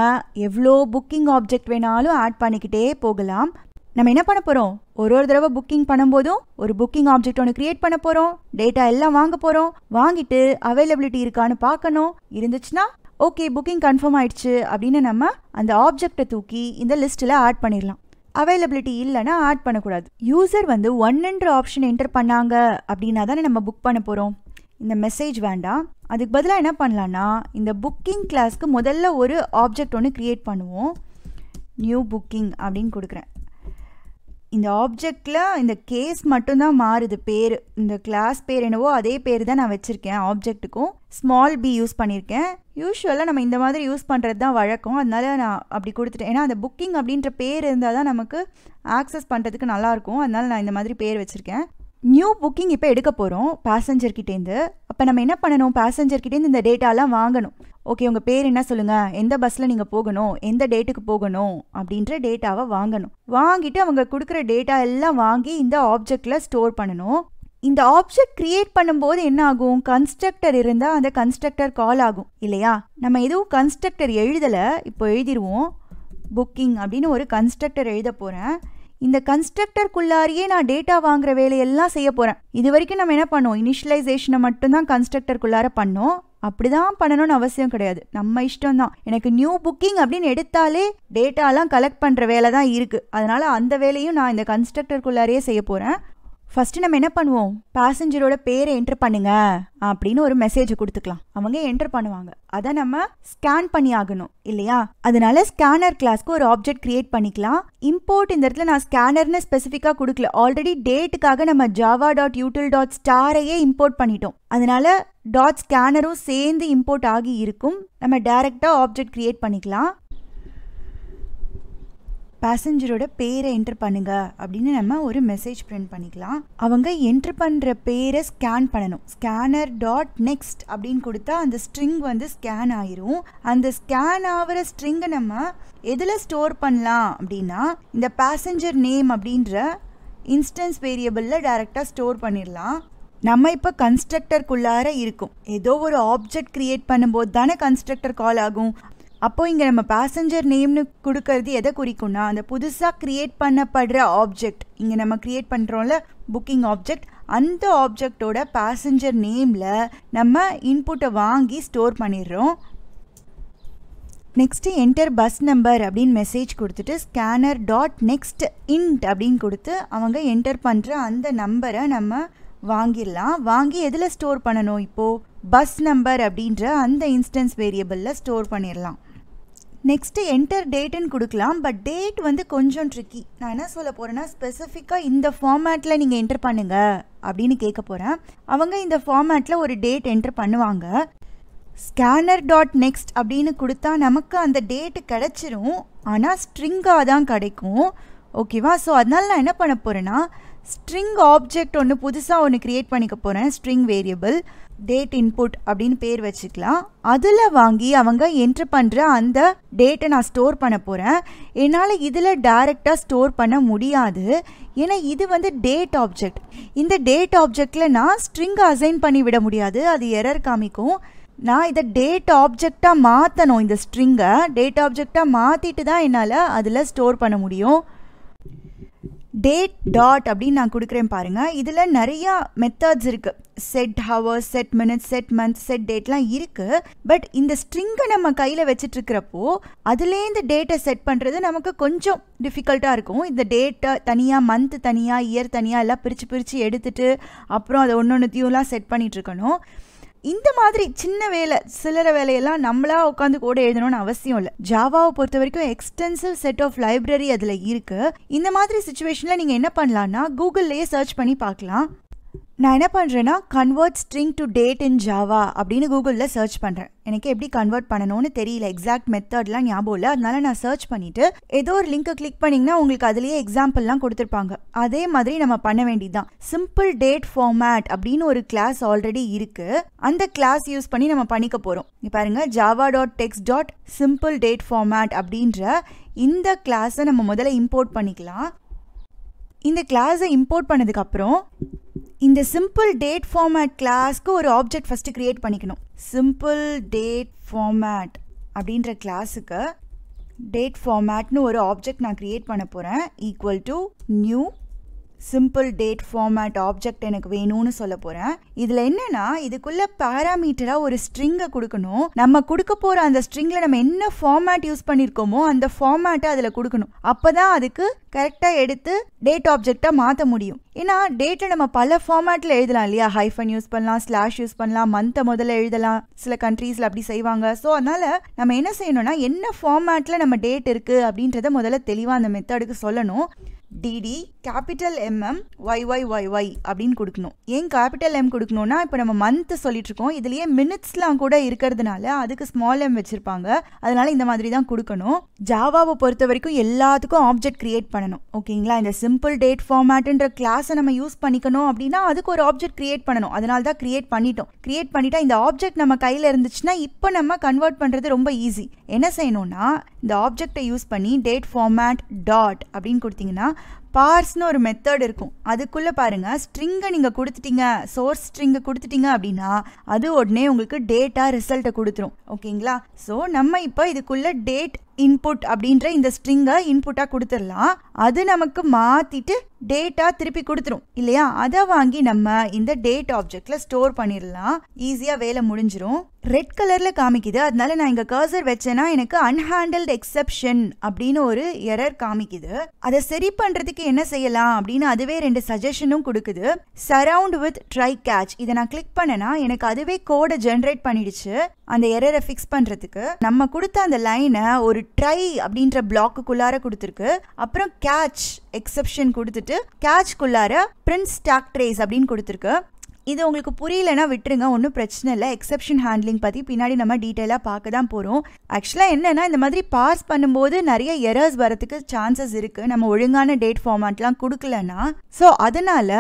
எவ்வளோ புக்கிங் ஆப்ஜெக்ட் வேணாலும் ஆட் பண்ணிக்கிட்டே போகலாம் நம்ம என்ன பண்ண போகிறோம் ஒரு ஒரு தடவை புக்கிங் பண்ணும்போதும் ஒரு புக்கிங் ஆப்ஜெக்ட் ஒன்று கிரியேட் பண்ண போகிறோம் டேட்டா எல்லாம் வாங்க போகிறோம் வாங்கிட்டு அவைலபிலிட்டி இருக்கான்னு பார்க்கணும் இருந்துச்சுன்னா ஓகே புக்கிங் கன்ஃபார்ம் ஆயிடுச்சு அப்படின்னு நம்ம அந்த ஆப்ஜெக்டை தூக்கி இந்த லிஸ்ட்டில் ஆட் பண்ணிடலாம் அவைலபிலிட்டி இல்லைன்னா ஆட் பண்ணக்கூடாது யூசர் வந்து ஒன்னுன்ற ஆப்ஷன் என்டர் பண்ணாங்க அப்படின்னா தானே நம்ம புக் பண்ண போகிறோம் இந்த மெசேஜ் வேண்டாம் அதுக்கு பதிலாக என்ன பண்ணலான்னா இந்த புக்கிங் கிளாஸ்க்கு முதல்ல ஒரு ஆப்ஜெக்ட் ஒன்று க்ரியேட் பண்ணுவோம் நியூ புக்கிங் அப்படின்னு கொடுக்குறேன் இந்த ஆப்ஜெக்டில் இந்த கேஸ் மட்டும்தான் மாறுது பேர் இந்த கிளாஸ் பேர் என்னவோ அதே பேர் தான் நான் வச்சுருக்கேன் ஆப்ஜெக்ட்டுக்கும் ஸ்மால் பி யூஸ் பண்ணியிருக்கேன் யூஸ்வலாக நம்ம இந்த மாதிரி யூஸ் பண்ணுறது தான் வழக்கம் அதனால நான் அப்படி கொடுத்துட்டேன் ஏன்னா அந்த புக்கிங் அப்படின்ற பேர் இருந்தால் தான் நமக்கு ஆக்சஸ் பண்ணுறதுக்கு நல்லாயிருக்கும் அதனால் நான் இந்த மாதிரி பேர் வச்சுருக்கேன் நியூ புக்கிங் இப்போ எடுக்க போகிறோம் பேசஞ்சர்கிட்டேருந்து அப்போ நம்ம என்ன பண்ணணும் பேசஞ்சர்கிட்டேருந்து இந்த டேட்டாலாம் வாங்கணும் ஓகே உங்கள் பேர் என்ன சொல்லுங்கள் எந்த பஸ்ஸில் நீங்கள் போகணும் எந்த டேட்டுக்கு போகணும் அப்படின்ற டேட்டாவை வாங்கணும் வாங்கிட்டு அவங்க கொடுக்குற டேட்டா எல்லாம் வாங்கி இந்த ஆப்ஜெக்டில் ஸ்டோர் பண்ணணும் இந்த ஆப்ஜெக்ட் கிரியேட் பண்ணும்போது என்ன ஆகும் கன்ஸ்ட்ரக்டர் இருந்தால் அந்த கன்ஸ்ட்ரக்டர் கால் ஆகும் இல்லையா நம்ம எதுவும் கன்ஸ்ட்ரக்டர் எழுதலை இப்போ எழுதிடுவோம் புக்கிங் அப்படின்னு ஒரு கன்ஸ்ட்ரக்டர் எழுத போகிறேன் இந்த கன்ஸ்ட்ரக்டர்க்குள்ளாரியே நான் டேட்டா வாங்குற வேலையெல்லாம் செய்ய போகிறேன் இது வரைக்கும் நம்ம என்ன பண்ணோம் இனிஷியலைசேஷனை மட்டும்தான் கன்ஸ்ட்ரக்டர்க்குள்ளார பண்ணோம் அப்படிதான் பண்ணணும்னு அவசியம் கிடையாது நம்ம இஷ்டம் தான் எனக்கு நியூ புக்கிங் அப்படின்னு எடுத்தாலே டேட்டாலாம் கலெக்ட் பண்ணுற வேலை தான் இருக்குது அதனால் அந்த வேலையும் நான் இந்த கன்ஸ்ட்ரக்டருக்குள்ளாரையே செய்ய போகிறேன் ஃபஸ்ட்டு நம்ம என்ன பண்ணுவோம் பேசஞ்சரோட பேரை என்டர் பண்ணுங்க அப்படின்னு ஒரு மெசேஜ் கொடுத்துக்கலாம் அவங்க என்டர் பண்ணுவாங்க அதை நம்ம ஸ்கேன் பண்ணி ஆகணும் இல்லையா அதனால ஸ்கேனர் கிளாஸ்க்கு ஒரு ஆப்ஜெக்ட் கிரியேட் பண்ணிக்கலாம் இம்போர்ட் இந்த இடத்துல நான் ஸ்கேனர்னு ஸ்பெசிஃபிக்காக கொடுக்கல ஆல்ரெடி டேட்டுக்காக நம்ம ஜாவா டாட் யூட்டில் டாட் ஸ்டாரையே இம்போர்ட் பண்ணிட்டோம் அதனால டாட் ஸ்கேனரும் சேர்ந்து இம்போர்ட் ஆகி இருக்கும் நம்ம டைரெக்டாக ஆப்ஜெக்ட் கிரியேட் பண்ணிக்கலாம் பேசஞ்சரோட பேரை என்ட்ரு பண்ணுங்க அப்படின்னு நம்ம ஒரு மெசேஜ் பிரிண்ட் பண்ணிக்கலாம் அவங்க என்ட்ரு பண்ணுற பேரை ஸ்கேன் பண்ணணும் ஸ்கேனர் டாட் நெக்ஸ்ட் அப்படின்னு கொடுத்தா அந்த ஸ்ட்ரிங் வந்து ஸ்கேன் ஆயிரும் அந்த ஸ்கேன் ஆகிற ஸ்ட்ரிங்கை நம்ம எதில் ஸ்டோர் பண்ணலாம் அப்படின்னா இந்த பேசஞ்சர் நேம் அப்படின்ற இன்ஸ்டன்ஸ் வேரியபிளில் டைரெக்டாக ஸ்டோர் பண்ணிடலாம் நம்ம இப்போ கன்ஸ்ட்ரக்டர்க்குள்ளார இருக்கும் ஏதோ ஒரு ஆப்ஜெக்ட் க்ரியேட் பண்ணும்போது தானே கன்ஸ்ட்ரக்டர் கால் ஆகும் அப்போது இங்கே நம்ம பேசஞ்சர் நேம்னு கொடுக்கறது எதை குறிக்கும்னா அந்த புதுசாக க்ரியேட் பண்ணப்படுற ஆப்ஜெக்ட் இங்கே நம்ம க்ரியேட் பண்ணுறோம்ல புக்கிங் ஆப்ஜெக்ட் அந்த ஆப்ஜெக்டோட பேசஞ்சர் நேமில் நம்ம இன்புட்டை வாங்கி ஸ்டோர் பண்ணிடுறோம் நெக்ஸ்ட்டு என்டர் பஸ் நம்பர் அப்படின்னு மெசேஜ் கொடுத்துட்டு ஸ்கேனர் டாட் நெக்ஸ்ட் இன்ட் அப்படின்னு கொடுத்து அவங்க என்டர் பண்ணுற அந்த நம்பரை நம்ம வாங்கிடலாம் வாங்கி எதில் ஸ்டோர் பண்ணணும் இப்போது பஸ் நம்பர் அப்படின்ற அந்த இன்ஸ்டன்ஸ் வேரியபிளில் ஸ்டோர் பண்ணிடலாம் நெக்ஸ்ட்டு என்டர் டேட்டுன்னு கொடுக்கலாம் பட் டேட் வந்து கொஞ்சம் ட்ரிக்கி நான் என்ன சொல்ல போகிறேன்னா ஸ்பெசிஃபிக்காக இந்த ஃபார்மேட்டில் நீங்கள் என்டர் பண்ணுங்கள் அப்படின்னு கேட்க போகிறேன் அவங்க இந்த ஃபார்மேட்டில் ஒரு டேட் என்டர் பண்ணுவாங்க ஸ்கேனர் டாட் நெக்ஸ்ட் அப்படின்னு கொடுத்தா நமக்கு அந்த டேட்டு கிடச்சிரும் ஆனால் ஸ்ட்ரிங்காக தான் கிடைக்கும் ஓகேவா ஸோ அதனால் நான் என்ன பண்ண போகிறேன்னா ஸ்ட்ரிங் ஆப்ஜெக்ட் ஒன்று புதுசாக ஒன்று க்ரியேட் பண்ணிக்க போகிறேன் ஸ்ட்ரிங் வேரியபிள் டேட் இன்புட் அப்படின்னு பேர் வச்சுக்கலாம் அதில் வாங்கி அவங்க என்ட்ரு பண்ணுற அந்த டேட்டை நான் ஸ்டோர் பண்ண போகிறேன் என்னால் இதில் டைரெக்டாக ஸ்டோர் பண்ண முடியாது ஏன்னா இது வந்து டேட் ஆப்ஜெக்ட் இந்த டேட் ஆப்ஜெக்டில் நான் ஸ்ட்ரிங்கை அசைன் பண்ணி விட முடியாது அது எரர் காமிக்கும் நான் இதை டேட் ஆப்ஜெக்டாக மாற்றணும் இந்த ஸ்ட்ரிங்கை டேட் ஆப்ஜெக்டாக மாற்றிட்டு தான் என்னால் அதில் ஸ்டோர் பண்ண முடியும் டேட் டாட் அப்படின்னு நான் கொடுக்குறேன் பாருங்கள் இதில் நிறையா மெத்தட்ஸ் இருக்குது set hours set minutes set month set டேட்லாம் இருக்குது பட் இந்த ஸ்ட்ரிங்கை நம்ம கையில் வச்சிட்ருக்கிறப்போ அதுலேருந்து டேட்டை செட் பண்ணுறது நமக்கு கொஞ்சம் டிஃபிகல்ட்டாக இருக்கும் இந்த டேட்டை தனியாக மந்த் தனியாக இயர் தனியாக எல்லாம் பிரித்து பிரித்து எடுத்துகிட்டு அப்புறம் அதை ஒன்று ஒன்றுத்தையும்லாம் செட் பண்ணிகிட்ருக்கணும் இந்த மாதிரி சின்ன வேலை சில்லற வேலையெல்லாம் நம்மளா உட்காந்து கூட எழுதணும்னு அவசியம் இல்லை ஜாவாவை பொறுத்த வரைக்கும் எக்ஸ்டென்சிவ் செட் ஆஃப் லைப்ரரி அதுல இருக்கு இந்த மாதிரி சுச்சுவேஷன்ல நீங்க என்ன பண்ணலாம்னா கூகுள்லயே சர்ச் பண்ணி பார்க்கலாம் நான் என்ன பண்ணுறேன்னா convert string to date in Java அப்படின்னு கூகுளில் சர்ச் பண்ணுறேன் எனக்கு எப்படி கன்வெர்ட் பண்ணணும்னு தெரியல எக்ஸாக்ட் மெத்தட்லாம் ஞாபகம் இல்லை அதனால நான் சர்ச் பண்ணிவிட்டு ஏதோ ஒரு லிங்க்கை கிளிக் பண்ணிங்கன்னா உங்களுக்கு அதுலேயே எக்ஸாம்பிள்லாம் கொடுத்துருப்பாங்க அதே மாதிரி நம்ம பண்ண வேண்டியதுதான் சிம்பிள் டேட் ஃபார்மேட் அப்படின்னு ஒரு கிளாஸ் ஆல்ரெடி இருக்குது அந்த கிளாஸ் யூஸ் பண்ணி நம்ம பண்ணிக்க போகிறோம் பாருங்கள் Java dot text dot simple date format அப்படின்ற இந்த கிளாஸை நம்ம முதல்ல இம்போர்ட் பண்ணிக்கலாம் இந்த கிளாஸை இம்போர்ட் பண்ணதுக்கப்புறம் இந்த சிம்பிள் டேட் ஃபார்மேட் கிளாஸ்க்கு ஒரு ஆப்ஜெக்ட் ஃபஸ்ட்டு க்ரியேட் பண்ணிக்கணும் சிம்பிள் டேட் ஃபார்மேட் அப்படின்ற கிளாஸுக்கு டேட் ஃபார்மேட்னு ஒரு ஆப்ஜெக்ட் நான் க்ரியேட் பண்ண போகிறேன் equal to new simple date format object எனக்கு வேணும்னு சொல்ல போகிறேன் இதில் என்னென்னா இதுக்குள்ளே பேராமீட்டராக ஒரு ஸ்ட்ரிங்கை கொடுக்கணும் நம்ம கொடுக்க போகிற அந்த ஸ்ட்ரிங்கில் நம்ம என்ன ஃபார்மேட் யூஸ் பண்ணியிருக்கோமோ அந்த ஃபார்மேட்டை அதில் கொடுக்கணும் அப்போ தான் அதுக்கு கரெக்டாக எடுத்து டேட் ஆப்ஜெக்டாக மாற்ற முடியும் ஏன்னா டேட்டை நம்ம பல ஃபார்மேட்டில் எழுதலாம் இல்லையா ஹைஃபன் யூஸ் பண்ணலாம் ஸ்லாஷ் யூஸ் பண்ணலாம் மந்த்தை முதல்ல எழுதலாம் சில கண்ட்ரீஸில் அப்படி செய்வாங்க ஸோ அதனால் நம்ம என்ன செய்யணும்னா என்ன ஃபார்மேட்டில் நம்ம டேட் இருக்குது அப்படின்றத முதல்ல தெளிவாக அந்த மெத்தடுக்கு சொல்லணும் DD capital MM Y Y Y Y அப்படின்னு கொடுக்கணும் ஏன் கேபிட்டல் எம் கொடுக்கணும்னா இப்போ நம்ம மந்த்து சொல்லிட்டு இருக்கோம் இதுலேயே மினிட்ஸ்லாம் கூட இருக்கிறதுனால அதுக்கு ஸ்மால் எம் வச்சுருப்பாங்க அதனால இந்த மாதிரி தான் கொடுக்கணும் ஜாவாவை பொறுத்த வரைக்கும் எல்லாத்துக்கும் ஆப்ஜெக்ட் கிரியேட் பண்ணணும் ஓகேங்களா இந்த சிம்பிள் டேட் ஃபார்மேட்டுன்ற கிளாஸை நம்ம யூஸ் பண்ணிக்கணும் அப்படின்னா அதுக்கு ஒரு ஆப்ஜெக்ட் கிரியேட் பண்ணணும் அதனால தான் கிரியேட் பண்ணிட்டோம் கிரியேட் பண்ணிட்டா இந்த ஆப்ஜெக்ட் நம்ம கையில் இருந்துச்சுன்னா இப்போ நம்ம கன்வெர்ட் பண்ணுறது ரொம்ப ஈஸி என்ன செய்யணும்னா இந்த ஆப்ஜெக்டை யூஸ் பண்ணி டேட் ஃபார்மேட் டாட் அப்படின்னு கொடுத்தீங்கன்னா பார்ஸ்னு ஒரு மெத்தட் இருக்கும் அதுக்குள்ளே பாருங்கள் ஸ்ட்ரிங்கை நீங்கள் கொடுத்துட்டீங்க சோர்ஸ் ஸ்ட்ரிங்கை கொடுத்துட்டீங்க அப்படின்னா அது உடனே உங்களுக்கு டேட்டா ரிசல்ட்டை கொடுத்துரும் ஓகேங்களா ஸோ நம்ம இப்போ இதுக்குள்ளே டேட் இன்புட் அப்படின்ற இந்த ஸ்ட்ரிங்கை இன்புட்டாக கொடுத்துடலாம் அது நமக்கு மாற்றிட்டு டேட்டா திருப்பி கொடுத்துரும் இல்லையா அதை வாங்கி நம்ம இந்த டேட் ஆப்ஜெக்ட்ல ஸ்டோர் பண்ணிடலாம் ஈஸியாக வேலை முடிஞ்சிரும் ரெட் கலரில் காமிக்குது அதனால நான் இங்கே கர்சர் வச்சேன்னா எனக்கு அன்ஹேண்டில்டு எக்ஸப்ஷன் அப்படின்னு ஒரு எரர் காமிக்குது அதை சரி பண்ணுறதுக்கு என்ன செய்யலாம் அப்படின்னு அதுவே ரெண்டு சஜஷனும் கொடுக்குது சரவுண்ட் வித் ட்ரை கேட்ச் இதை நான் கிளிக் பண்ணேன்னா எனக்கு அதுவே கோடை ஜென்ரேட் பண்ணிடுச்சு அந்த எரரை ஃபிக்ஸ் பண்ணுறதுக்கு நம்ம கொடுத்த அந்த லைனை ஒரு ட்ரை அப்படின்ற பிளாக்குக்குள்ளார கொடுத்துருக்கு அப்புறம் கேட்ச் எக்ஸப்ஷன் கொடுத்துட்டு வந்துட்டு கேட்ச்குள்ளார பிரின்ஸ் டாக் ட்ரேஸ் அப்படின்னு கொடுத்துருக்கு இது உங்களுக்கு புரியலன்னா விட்டுருங்க ஒன்றும் பிரச்சனை இல்லை எக்ஸப்ஷன் ஹேண்ட்லிங் பற்றி பின்னாடி நம்ம டீட்டெயிலாக பார்க்க தான் போகிறோம் ஆக்சுவலாக என்னென்னா இந்த மாதிரி பாஸ் பண்ணும்போது நிறைய எரர்ஸ் வரத்துக்கு சான்சஸ் இருக்குது நம்ம ஒழுங்கான டேட் ஃபார்மேட்லாம் கொடுக்கலன்னா ஸோ அதனால்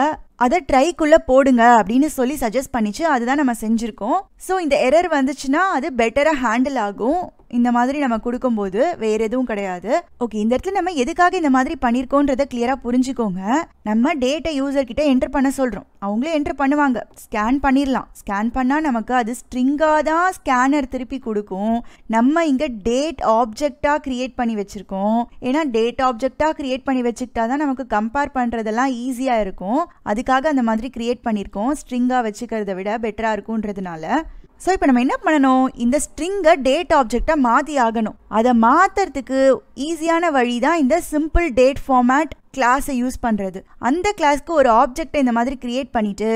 அதை ட்ரைக்குள்ளே போடுங்க அப்படின்னு சொல்லி சஜஸ்ட் பண்ணிச்சு அதுதான் நம்ம செஞ்சுருக்கோம் ஸோ இந்த எரர் வந்துச்சுன்னா அது பெட்டராக ஹேண்டில் ஆகும் இந்த மாதிரி நம்ம கொடுக்கும்போது வேறு எதுவும் கிடையாது ஓகே இந்த இடத்துல நம்ம எதுக்காக இந்த மாதிரி பண்ணியிருக்கோன்றதை கிளியராக புரிஞ்சுக்கோங்க நம்ம டேட்டை கிட்டே என்டர் பண்ண சொல்கிறோம் அவங்களே என்டர் பண்ணுவாங்க ஸ்கேன் பண்ணிடலாம் ஸ்கேன் பண்ணால் நமக்கு அது ஸ்ட்ரிங்காக தான் ஸ்கேனர் திருப்பி கொடுக்கும் நம்ம இங்கே டேட் ஆப்ஜெக்டாக க்ரியேட் பண்ணி வச்சுருக்கோம் ஏன்னா டேட் ஆப்ஜெக்டாக க்ரியேட் பண்ணி வச்சுக்கிட்டா தான் நமக்கு கம்பேர் பண்ணுறதெல்லாம் ஈஸியாக இருக்கும் அதுக்கு அதுக்காக அந்த மாதிரி க்ரியேட் பண்ணியிருக்கோம் ஸ்ட்ரிங்காக வச்சுக்கிறத விட பெட்டராக இருக்குன்றதுனால ஸோ இப்போ நம்ம என்ன பண்ணணும் இந்த ஸ்ட்ரிங்கை டேட் ஆப்ஜெக்டாக மாற்றி ஆகணும் அதை மாற்றுறதுக்கு ஈஸியான வழி தான் இந்த சிம்பிள் டேட் ஃபார்மேட் கிளாஸை யூஸ் பண்ணுறது அந்த கிளாஸ்க்கு ஒரு ஆப்ஜெக்டை இந்த மாதிரி க்ரியேட் பண்ணிவிட்டு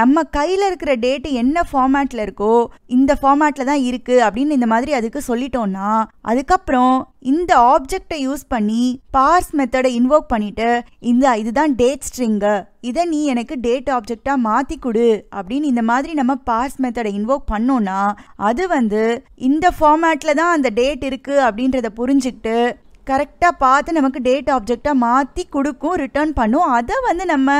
நம்ம கையில் இருக்கிற டேட்டு என்ன ஃபார்மேட்டில் இருக்கோ இந்த ஃபார்மேட்டில் தான் இருக்குது அப்படின்னு இந்த மாதிரி அதுக்கு சொல்லிட்டோம்னா அதுக்கப்புறம் இந்த ஆப்ஜெக்டை யூஸ் பண்ணி பார்ஸ் மெத்தடை இன்வோக் பண்ணிவிட்டு இந்த இதுதான் டேட் ஸ்ட்ரிங்கு இதை நீ எனக்கு டேட் ஆப்ஜெக்டாக மாற்றி கொடு அப்படின்னு இந்த மாதிரி நம்ம பார்ஸ் மெத்தடை இன்வோக் பண்ணோன்னா அது வந்து இந்த ஃபார்மேட்டில் தான் அந்த டேட் இருக்குது அப்படின்றத புரிஞ்சுக்கிட்டு கரெக்டாக பார்த்து நமக்கு டேட் ஆப்ஜெக்டாக மாற்றி கொடுக்கும் ரிட்டர்ன் பண்ணும் அதை வந்து நம்ம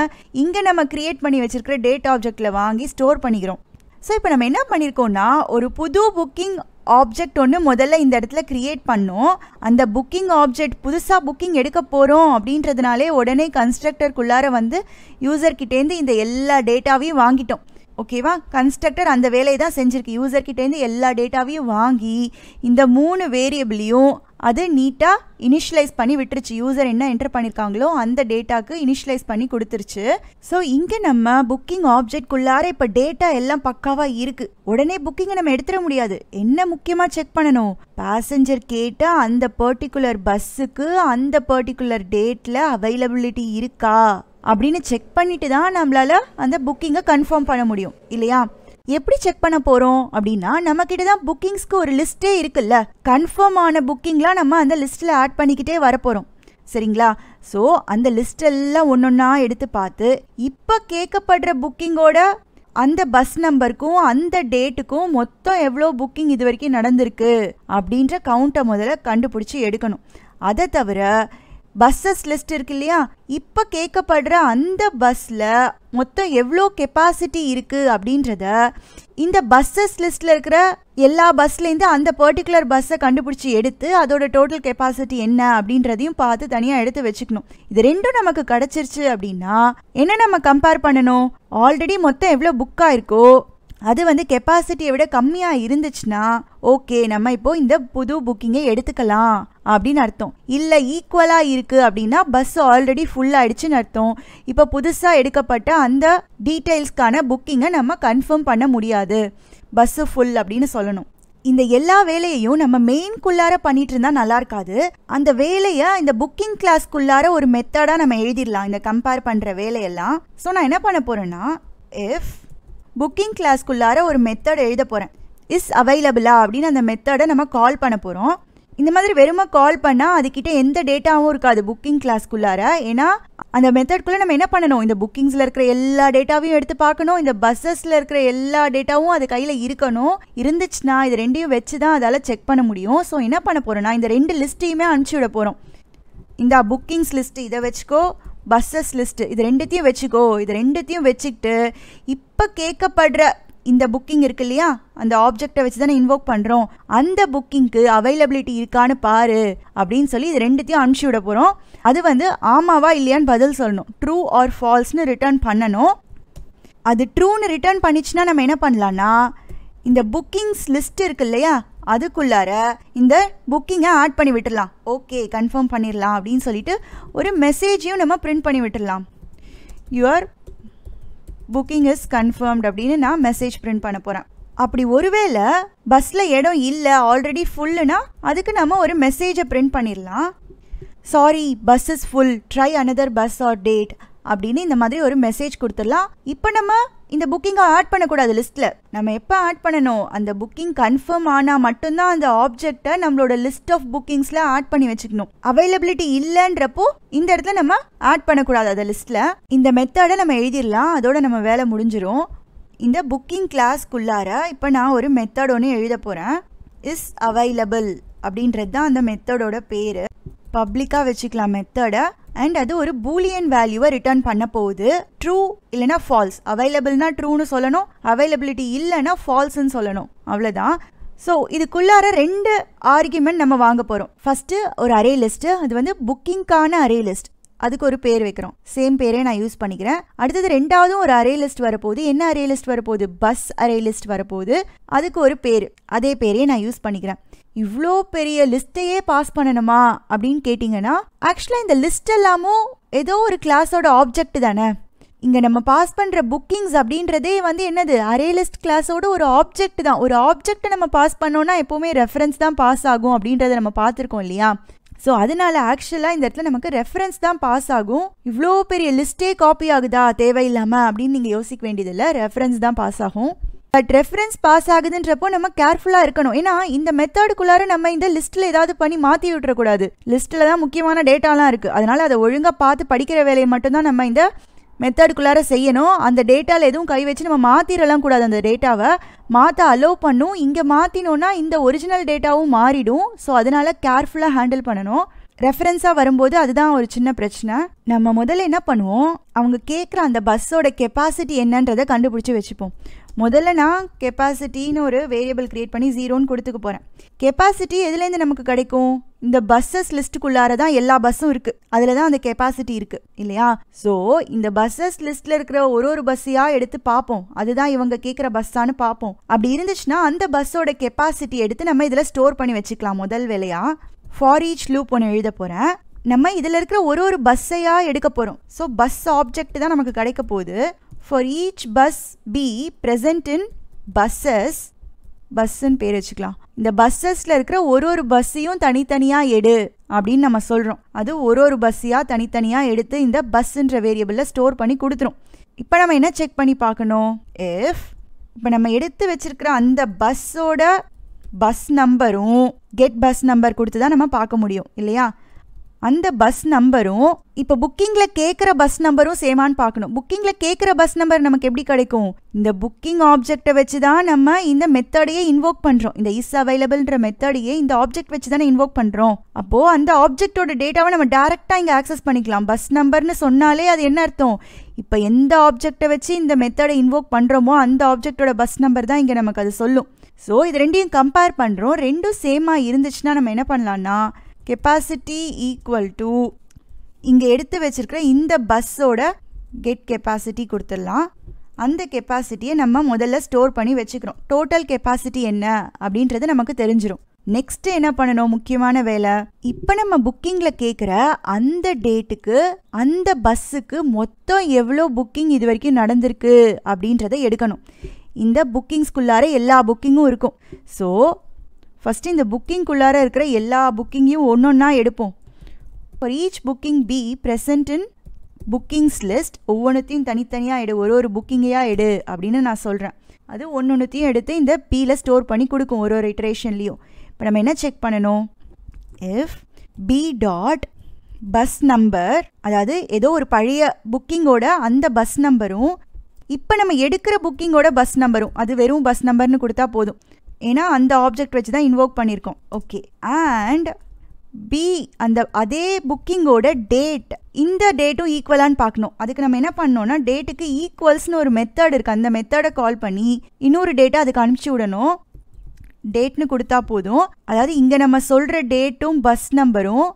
இங்கே நம்ம க்ரியேட் பண்ணி வச்சுருக்கிற டேட் ஆப்ஜெக்டில் வாங்கி ஸ்டோர் பண்ணிக்கிறோம் ஸோ இப்போ நம்ம என்ன பண்ணியிருக்கோம்னா ஒரு புது புக்கிங் ஆப்ஜெக்ட் ஒன்று முதல்ல இந்த இடத்துல க்ரியேட் பண்ணோம் அந்த புக்கிங் ஆப்ஜெக்ட் புதுசாக புக்கிங் எடுக்க போகிறோம் அப்படின்றதுனாலே உடனே கன்ஸ்ட்ரக்டருக்குள்ளார வந்து யூசர்கிட்டேருந்து இந்த எல்லா டேட்டாவையும் வாங்கிட்டோம் ஓகேவா கன்ஸ்ட்ரக்டர் அந்த வேலையை தான் செஞ்சுருக்கு யூசர்கிட்டேருந்து எல்லா டேட்டாவையும் வாங்கி இந்த மூணு வேரியபிளையும் அது நீட்டாக இனிஷியலைஸ் பண்ணி விட்டுருச்சு யூசர் என்ன என்டர் பண்ணியிருக்காங்களோ அந்த டேட்டாக்கு இனிஷியலைஸ் பண்ணி கொடுத்துருச்சு ஸோ இங்கே நம்ம புக்கிங் ஆப்ஜெக்ட்குள்ளார இப்போ டேட்டா எல்லாம் பக்காவாக இருக்குது உடனே புக்கிங்கை நம்ம எடுத்துட முடியாது என்ன முக்கியமாக செக் பண்ணணும் பேசஞ்சர் கேட்டால் அந்த பர்டிகுலர் பஸ்ஸுக்கு அந்த பர்டிகுலர் டேட்டில் அவைலபிலிட்டி இருக்கா அப்படின்னு செக் பண்ணிட்டு தான் நம்மளால் அந்த புக்கிங்கை கன்ஃபார்ம் பண்ண முடியும் இல்லையா எப்படி செக் பண்ண போகிறோம் அப்படின்னா நம்மக்கிட்ட தான் புக்கிங்ஸ்க்கு ஒரு லிஸ்ட்டே இருக்குல்ல கன்ஃபார்ம் ஆன புக்கிங்லாம் நம்ம அந்த லிஸ்ட்டில் ஆட் பண்ணிக்கிட்டே வரப்போகிறோம் சரிங்களா ஸோ அந்த லிஸ்டெல்லாம் ஒன்று ஒன்றா எடுத்து பார்த்து இப்போ கேட்கப்படுற புக்கிங்கோட அந்த பஸ் நம்பருக்கும் அந்த டேட்டுக்கும் மொத்தம் எவ்வளோ புக்கிங் இது வரைக்கும் நடந்திருக்கு அப்படின்ற கவுண்டை முதல்ல கண்டுபிடிச்சி எடுக்கணும் அதை தவிர பஸ்ஸஸ் லிஸ்ட் இருக்கு இல்லையா இப்போ கேட்கப்படுற அந்த பஸ்ஸில் மொத்தம் எவ்வளோ கெப்பாசிட்டி இருக்குது அப்படின்றத இந்த பஸ்ஸஸ் லிஸ்ட்டில் இருக்கிற எல்லா பஸ்லேருந்து அந்த பர்டிகுலர் பஸ்ஸை கண்டுபிடிச்சி எடுத்து அதோட டோட்டல் கெப்பாசிட்டி என்ன அப்படின்றதையும் பார்த்து தனியாக எடுத்து வச்சுக்கணும் இது ரெண்டும் நமக்கு கிடச்சிருச்சு அப்படின்னா என்ன நம்ம கம்பேர் பண்ணணும் ஆல்ரெடி மொத்தம் எவ்வளோ புக் ஆயிருக்கோ அது வந்து கெப்பாசிட்டியை விட கம்மியாக இருந்துச்சுன்னா ஓகே நம்ம இப்போ இந்த புது புக்கிங்கை எடுத்துக்கலாம் அப்படின்னு அர்த்தம் இல்லை ஈக்குவலாக இருக்குது அப்படின்னா பஸ் ஆல்ரெடி ஃபுல் ஆயிடுச்சுன்னு அர்த்தம் இப்போ புதுசாக எடுக்கப்பட்ட அந்த டீட்டெயில்ஸ்க்கான புக்கிங்கை நம்ம கன்ஃபார்ம் பண்ண முடியாது பஸ்ஸு ஃபுல் அப்படின்னு சொல்லணும் இந்த எல்லா வேலையையும் நம்ம மெயின்குள்ளார பண்ணிட்டு இருந்தா நல்லா இருக்காது அந்த வேலையை இந்த புக்கிங் கிளாஸ்க்குள்ளார ஒரு மெத்தடாக நம்ம எழுதிடலாம் இந்த கம்பேர் பண்ணுற வேலையெல்லாம் ஸோ நான் என்ன பண்ண போகிறேன்னா இஃப் புக்கிங் கிளாஸ்க்குள்ளார ஒரு மெத்தட் எழுத போகிறேன் இஸ் அவைலபிளா அப்படின்னு அந்த மெத்தடை நம்ம கால் பண்ண போகிறோம் இந்த மாதிரி வெறுமை கால் பண்ணால் அதுக்கிட்ட எந்த டேட்டாவும் இருக்காது புக்கிங் கிளாஸ்க்குள்ளார ஏன்னா அந்த மெத்தட்குள்ளே நம்ம என்ன பண்ணணும் இந்த புக்கிங்ஸில் இருக்கிற எல்லா டேட்டாவையும் எடுத்து பார்க்கணும் இந்த பஸ்ஸஸில் இருக்கிற எல்லா டேட்டாவும் அது கையில் இருக்கணும் இருந்துச்சுன்னா இது ரெண்டையும் வச்சு தான் அதால் செக் பண்ண முடியும் ஸோ என்ன பண்ண போகிறோன்னா இந்த ரெண்டு லிஸ்ட்டையுமே அனுப்பிச்சி விட போகிறோம் இந்த புக்கிங்ஸ் லிஸ்ட்டு இதை வச்சுக்கோ பஸ்ஸஸ் லிஸ்ட்டு இது ரெண்டுத்தையும் வச்சுக்கோ இது ரெண்டுத்தையும் வச்சுக்கிட்டு இப்போ கேட்கப்படுற இந்த புக்கிங் இருக்கு இல்லையா அந்த ஆப்ஜெக்டை வச்சு தானே இன்வோக் பண்ணுறோம் அந்த புக்கிங்க்கு அவைலபிலிட்டி இருக்கான்னு பாரு அப்படின்னு சொல்லி இது ரெண்டுத்தையும் அனுப்பிச்சி விட போகிறோம் அது வந்து ஆமாவா இல்லையான்னு பதில் சொல்லணும் ட்ரூ ஆர் ஃபால்ஸ்னு ரிட்டர்ன் பண்ணணும் அது ட்ரூன்னு ரிட்டர்ன் பண்ணிச்சுன்னா நம்ம என்ன பண்ணலான்னா இந்த புக்கிங்ஸ் லிஸ்ட் இருக்கு இல்லையா அதுக்குள்ளார இந்த புக்கிங்கை ஆட் பண்ணி விட்டுடலாம் ஓகே கன்ஃபார்ம் பண்ணிடலாம் அப்படின்னு சொல்லிட்டு ஒரு மெசேஜையும் நம்ம பிரிண்ட் பண்ணி விட்டுடலாம் யுவர் புக்கிங் இஸ் கன்ஃபர்ம்ட் அப்படின்னு நான் மெசேஜ் பிரிண்ட் பண்ண போகிறேன் அப்படி ஒருவேளை பஸ்ஸில் இடம் இல்லை ஆல்ரெடி ஃபுல்லுனா அதுக்கு நம்ம ஒரு மெசேஜை பிரிண்ட் பண்ணிடலாம் sorry bus is full try another bus or date அப்படின்னு இந்த மாதிரி ஒரு மெசேஜ் கொடுத்துடலாம் இப்போ நம்ம இந்த புக்கிங்கை ஆட் பண்ணக்கூடாது லிஸ்ட்டில் நம்ம எப்போ ஆட் பண்ணணும் அந்த புக்கிங் கன்ஃபார்ம் ஆனால் மட்டும்தான் அந்த ஆப்ஜெக்டை நம்மளோட லிஸ்ட் ஆஃப் புக்கிங்ஸில் ஆட் பண்ணி வச்சுக்கணும் அவைலபிலிட்டி இல்லைன்றப்போ இந்த இடத்துல நம்ம ஆட் பண்ணக்கூடாது அந்த லிஸ்ட்டில் இந்த மெத்தடை நம்ம எழுதிடலாம் அதோட நம்ம வேலை முடிஞ்சிடும் இந்த புக்கிங் கிளாஸ்க்குள்ளார இப்போ நான் ஒரு மெத்தட் ஒன்று எழுத போகிறேன் இஸ் அவைலபிள் அப்படின்றது தான் அந்த மெத்தடோட பேர் பப்ளிக்காக வச்சுக்கலாம் மெத்தடை அண்ட் அது ஒரு பூலியன் வேல்யூவை ரிட்டர்ன் பண்ண போகுது ட்ரூ இல்லைனா ஃபால்ஸ் அவைலபிள்னா ட்ரூன்னு சொல்லணும் அவைலபிலிட்டி இல்லைனா ஃபால்ஸ்ன்னு சொல்லணும் அவ்வளோதான் ஸோ இதுக்குள்ளார ரெண்டு ஆர்கியூமெண்ட் நம்ம வாங்க போகிறோம் ஃபஸ்ட்டு ஒரு அரே லிஸ்ட்டு அது வந்து புக்கிங்க்கான அரே லிஸ்ட் அதுக்கு ஒரு பேர் வைக்கிறோம் சேம் பேரே நான் யூஸ் பண்ணிக்கிறேன் அடுத்தது ரெண்டாவதும் ஒரு அரே லிஸ்ட் வரப்போகுது என்ன அரே லிஸ்ட் வரப்போகுது பஸ் அரே லிஸ்ட் வரப்போகுது அதுக்கு ஒரு பேர் அதே பேரே நான் யூஸ் பண்ணிக்கிறேன் இவ்வளோ பெரிய லிஸ்ட்டையே பாஸ் பண்ணணுமா அப்படின்னு கேட்டிங்கன்னா ஆக்சுவலாக இந்த லிஸ்ட் எல்லாமும் ஏதோ ஒரு கிளாஸோட ஆப்ஜெக்ட் தானே இங்கே நம்ம பாஸ் பண்ணுற புக்கிங்ஸ் அப்படின்றதே வந்து என்னது அரே லிஸ்ட் கிளாஸோட ஒரு ஆப்ஜெக்ட் தான் ஒரு ஆப்ஜெக்டை நம்ம பாஸ் பண்ணோன்னா எப்போவுமே ரெஃபரன்ஸ் தான் பாஸ் ஆகும் அப்படின்றத நம்ம பார்த்துருக்கோம் இல்லையா ஸோ அதனால ஆக்சுவலாக இந்த இடத்துல நமக்கு ரெஃபரன்ஸ் தான் பாஸ் ஆகும் இவ்வளோ பெரிய லிஸ்ட்டே காப்பி ஆகுதா தேவையில்லாமல் அப்படின்னு நீங்கள் யோசிக்க வேண்டியதில்லை ரெஃபரன்ஸ் தான் பாஸ் ஆகும் பட் ரெஃபரன்ஸ் பாஸ் ஆகுதுன்றப்போ நம்ம கேர்ஃபுல்லாக இருக்கணும் ஏன்னா இந்த மெத்தடுக்குள்ளார நம்ம இந்த லிஸ்ட்டில் ஏதாவது பண்ணி மாற்றி விட்டுறக்கூடாது லிஸ்ட்டில் தான் முக்கியமான டேட்டாலாம் இருக்குது அதனால் அதை ஒழுங்காக பார்த்து படிக்கிற வேலையை மட்டும்தான் நம்ம இந்த மெத்தடுக்குள்ளார செய்யணும் அந்த டேட்டாவில் எதுவும் கை வச்சு நம்ம மாற்றிடலாம் கூடாது அந்த டேட்டாவை மாற்ற அலோவ் பண்ணும் இங்கே மாற்றினோன்னா இந்த ஒரிஜினல் டேட்டாவும் மாறிடும் ஸோ அதனால் கேர்ஃபுல்லாக ஹேண்டில் பண்ணணும் ரெஃபரன்ஸாக வரும்போது அதுதான் ஒரு சின்ன பிரச்சனை நம்ம முதல்ல என்ன பண்ணுவோம் அவங்க கேட்குற அந்த பஸ்ஸோட கெப்பாசிட்டி என்னன்றதை கண்டுபிடிச்சி வச்சுப்போம் முதல்ல நான் கெப்பாசிட்டின்னு ஒரு வேரியபிள் க்ரியேட் பண்ணி ஜீரோன்னு கொடுத்துக்க போகிறேன் கெப்பாசிட்டி எதுலேருந்து நமக்கு கிடைக்கும் இந்த பஸ்ஸஸ் லிஸ்ட்டுக்குள்ளார தான் எல்லா பஸ்ஸும் இருக்குது அதில் தான் அந்த கெப்பாசிட்டி இருக்குது இல்லையா ஸோ இந்த பஸ்ஸஸ் லிஸ்ட்டில் இருக்கிற ஒரு ஒரு பஸ்ஸையாக எடுத்து பார்ப்போம் அதுதான் இவங்க கேட்குற பஸ்ஸான்னு பார்ப்போம் அப்படி இருந்துச்சுன்னா அந்த பஸ்ஸோட கெப்பாசிட்டி எடுத்து நம்ம இதில் ஸ்டோர் பண்ணி வச்சுக்கலாம் முதல் வேலையாக ஃபார் ஈச் லூப் ஒன்று எழுத போகிறேன் நம்ம இதில் இருக்கிற ஒரு ஒரு பஸ்ஸையாக எடுக்க போகிறோம் ஸோ பஸ் ஆப்ஜெக்ட் தான் நமக்கு கிடைக்க போகுது for each bus b present in buses பஸ்ஸுன்னு பேர் வச்சுக்கலாம் இந்த பஸ்ஸஸில் இருக்கிற ஒரு ஒரு பஸ்ஸையும் தனித்தனியாக எடு அப்படின்னு நம்ம சொல்கிறோம் அது ஒரு ஒரு பஸ்ஸையாக தனித்தனியாக எடுத்து இந்த பஸ்ஸுன்ற வேரியபிளில் ஸ்டோர் பண்ணி கொடுத்துரும் இப்போ நம்ம என்ன செக் பண்ணி பார்க்கணும் இஃப் இப்போ நம்ம எடுத்து வச்சுருக்கிற அந்த பஸ்ஸோட பஸ் நம்பரும் கெட் பஸ் நம்பர் கொடுத்து தான் நம்ம பார்க்க முடியும் இல்லையா அந்த பஸ் நம்பரும் இப்போ புக்கிங்கில் கேட்குற பஸ் நம்பரும் சேமான்னு பார்க்கணும் புக்கிங்கில் கேட்குற பஸ் நம்பர் நமக்கு எப்படி கிடைக்கும் இந்த புக்கிங் ஆப்ஜெக்ட வச்சு தான் நம்ம இந்த மெத்தடையே இன்வோக் பண்ணுறோம் இந்த இஸ் அவைலபிள்ன்ற மெத்தடையே இந்த ஆப்ஜெக்ட் வச்சு தானே இன்வோக் பண்ணுறோம் அப்போ அந்த ஆப்ஜெக்டோட டேட்டாவை நம்ம டேரெக்டாக இங்கே ஆக்சஸ் பண்ணிக்கலாம் பஸ் நம்பர்னு சொன்னாலே அது என்ன அர்த்தம் இப்போ எந்த ஆப்ஜெக்டை வச்சு இந்த மெத்தடை இன்வோக் பண்ணுறோமோ அந்த ஆப்ஜெக்டோட பஸ் நம்பர் தான் இங்கே நமக்கு அது சொல்லும் ஸோ இது ரெண்டையும் கம்பேர் பண்ணுறோம் ரெண்டும் சேமாக இருந்துச்சுன்னா நம்ம என்ன பண்ணலான்னா கெப்பாசிட்டி ஈக்குவல் டு இங்கே எடுத்து வச்சுருக்கிற இந்த பஸ்ஸோட கெட் கெப்பாசிட்டி கொடுத்துடலாம் அந்த கெப்பாசிட்டியை நம்ம முதல்ல ஸ்டோர் பண்ணி வச்சுக்கிறோம் டோட்டல் கெப்பாசிட்டி என்ன அப்படின்றது நமக்கு தெரிஞ்சிடும் நெக்ஸ்ட்டு என்ன பண்ணணும் முக்கியமான வேலை இப்போ நம்ம புக்கிங்கில் கேட்குற அந்த டேட்டுக்கு அந்த பஸ்ஸுக்கு மொத்தம் எவ்வளோ புக்கிங் இது வரைக்கும் நடந்திருக்கு அப்படின்றத எடுக்கணும் இந்த புக்கிங்ஸ்குள்ளார எல்லா புக்கிங்கும் இருக்கும் ஸோ ஃபஸ்ட்டு இந்த புக்கிங்குள்ளார இருக்கிற எல்லா புக்கிங்கையும் ஒன்று ஒன்றா எடுப்போம் for each booking b present in bookings list ஒவ்வொன்றத்தையும் தனித்தனியாக எடு ஒரு ஒரு புக்கிங்கையாக எடு அப்படின்னு நான் சொல்கிறேன் அது ஒன்று ஒன்றுத்தையும் எடுத்து இந்த பீல ஸ்டோர் பண்ணி கொடுக்கும் ஒரு ஒரு இட்ரேஷன்லேயும் இப்போ நம்ம என்ன செக் பண்ணணும் if b dot bus number அதாவது ஏதோ ஒரு பழைய புக்கிங்கோட அந்த பஸ் நம்பரும் இப்போ நம்ம எடுக்கிற புக்கிங்கோட பஸ் நம்பரும் அது வெறும் பஸ் நம்பர்னு கொடுத்தா போதும் ஏன்னா அந்த ஆப்ஜெக்ட் வச்சு தான் இன்வோக் பண்ணியிருக்கோம் ஓகே அண்ட் பி அந்த அதே புக்கிங்கோட டேட் இந்த டேட்டும் ஈக்குவலான்னு பார்க்கணும் அதுக்கு நம்ம என்ன பண்ணோம்னா டேட்டுக்கு ஈக்குவல்ஸ்னு ஒரு மெத்தட் இருக்குது அந்த மெத்தடை கால் பண்ணி இன்னொரு டேட்டை அதுக்கு அனுப்பிச்சி விடணும் டேட்னு கொடுத்தா போதும் அதாவது இங்கே நம்ம சொல்கிற டேட்டும் பஸ் நம்பரும்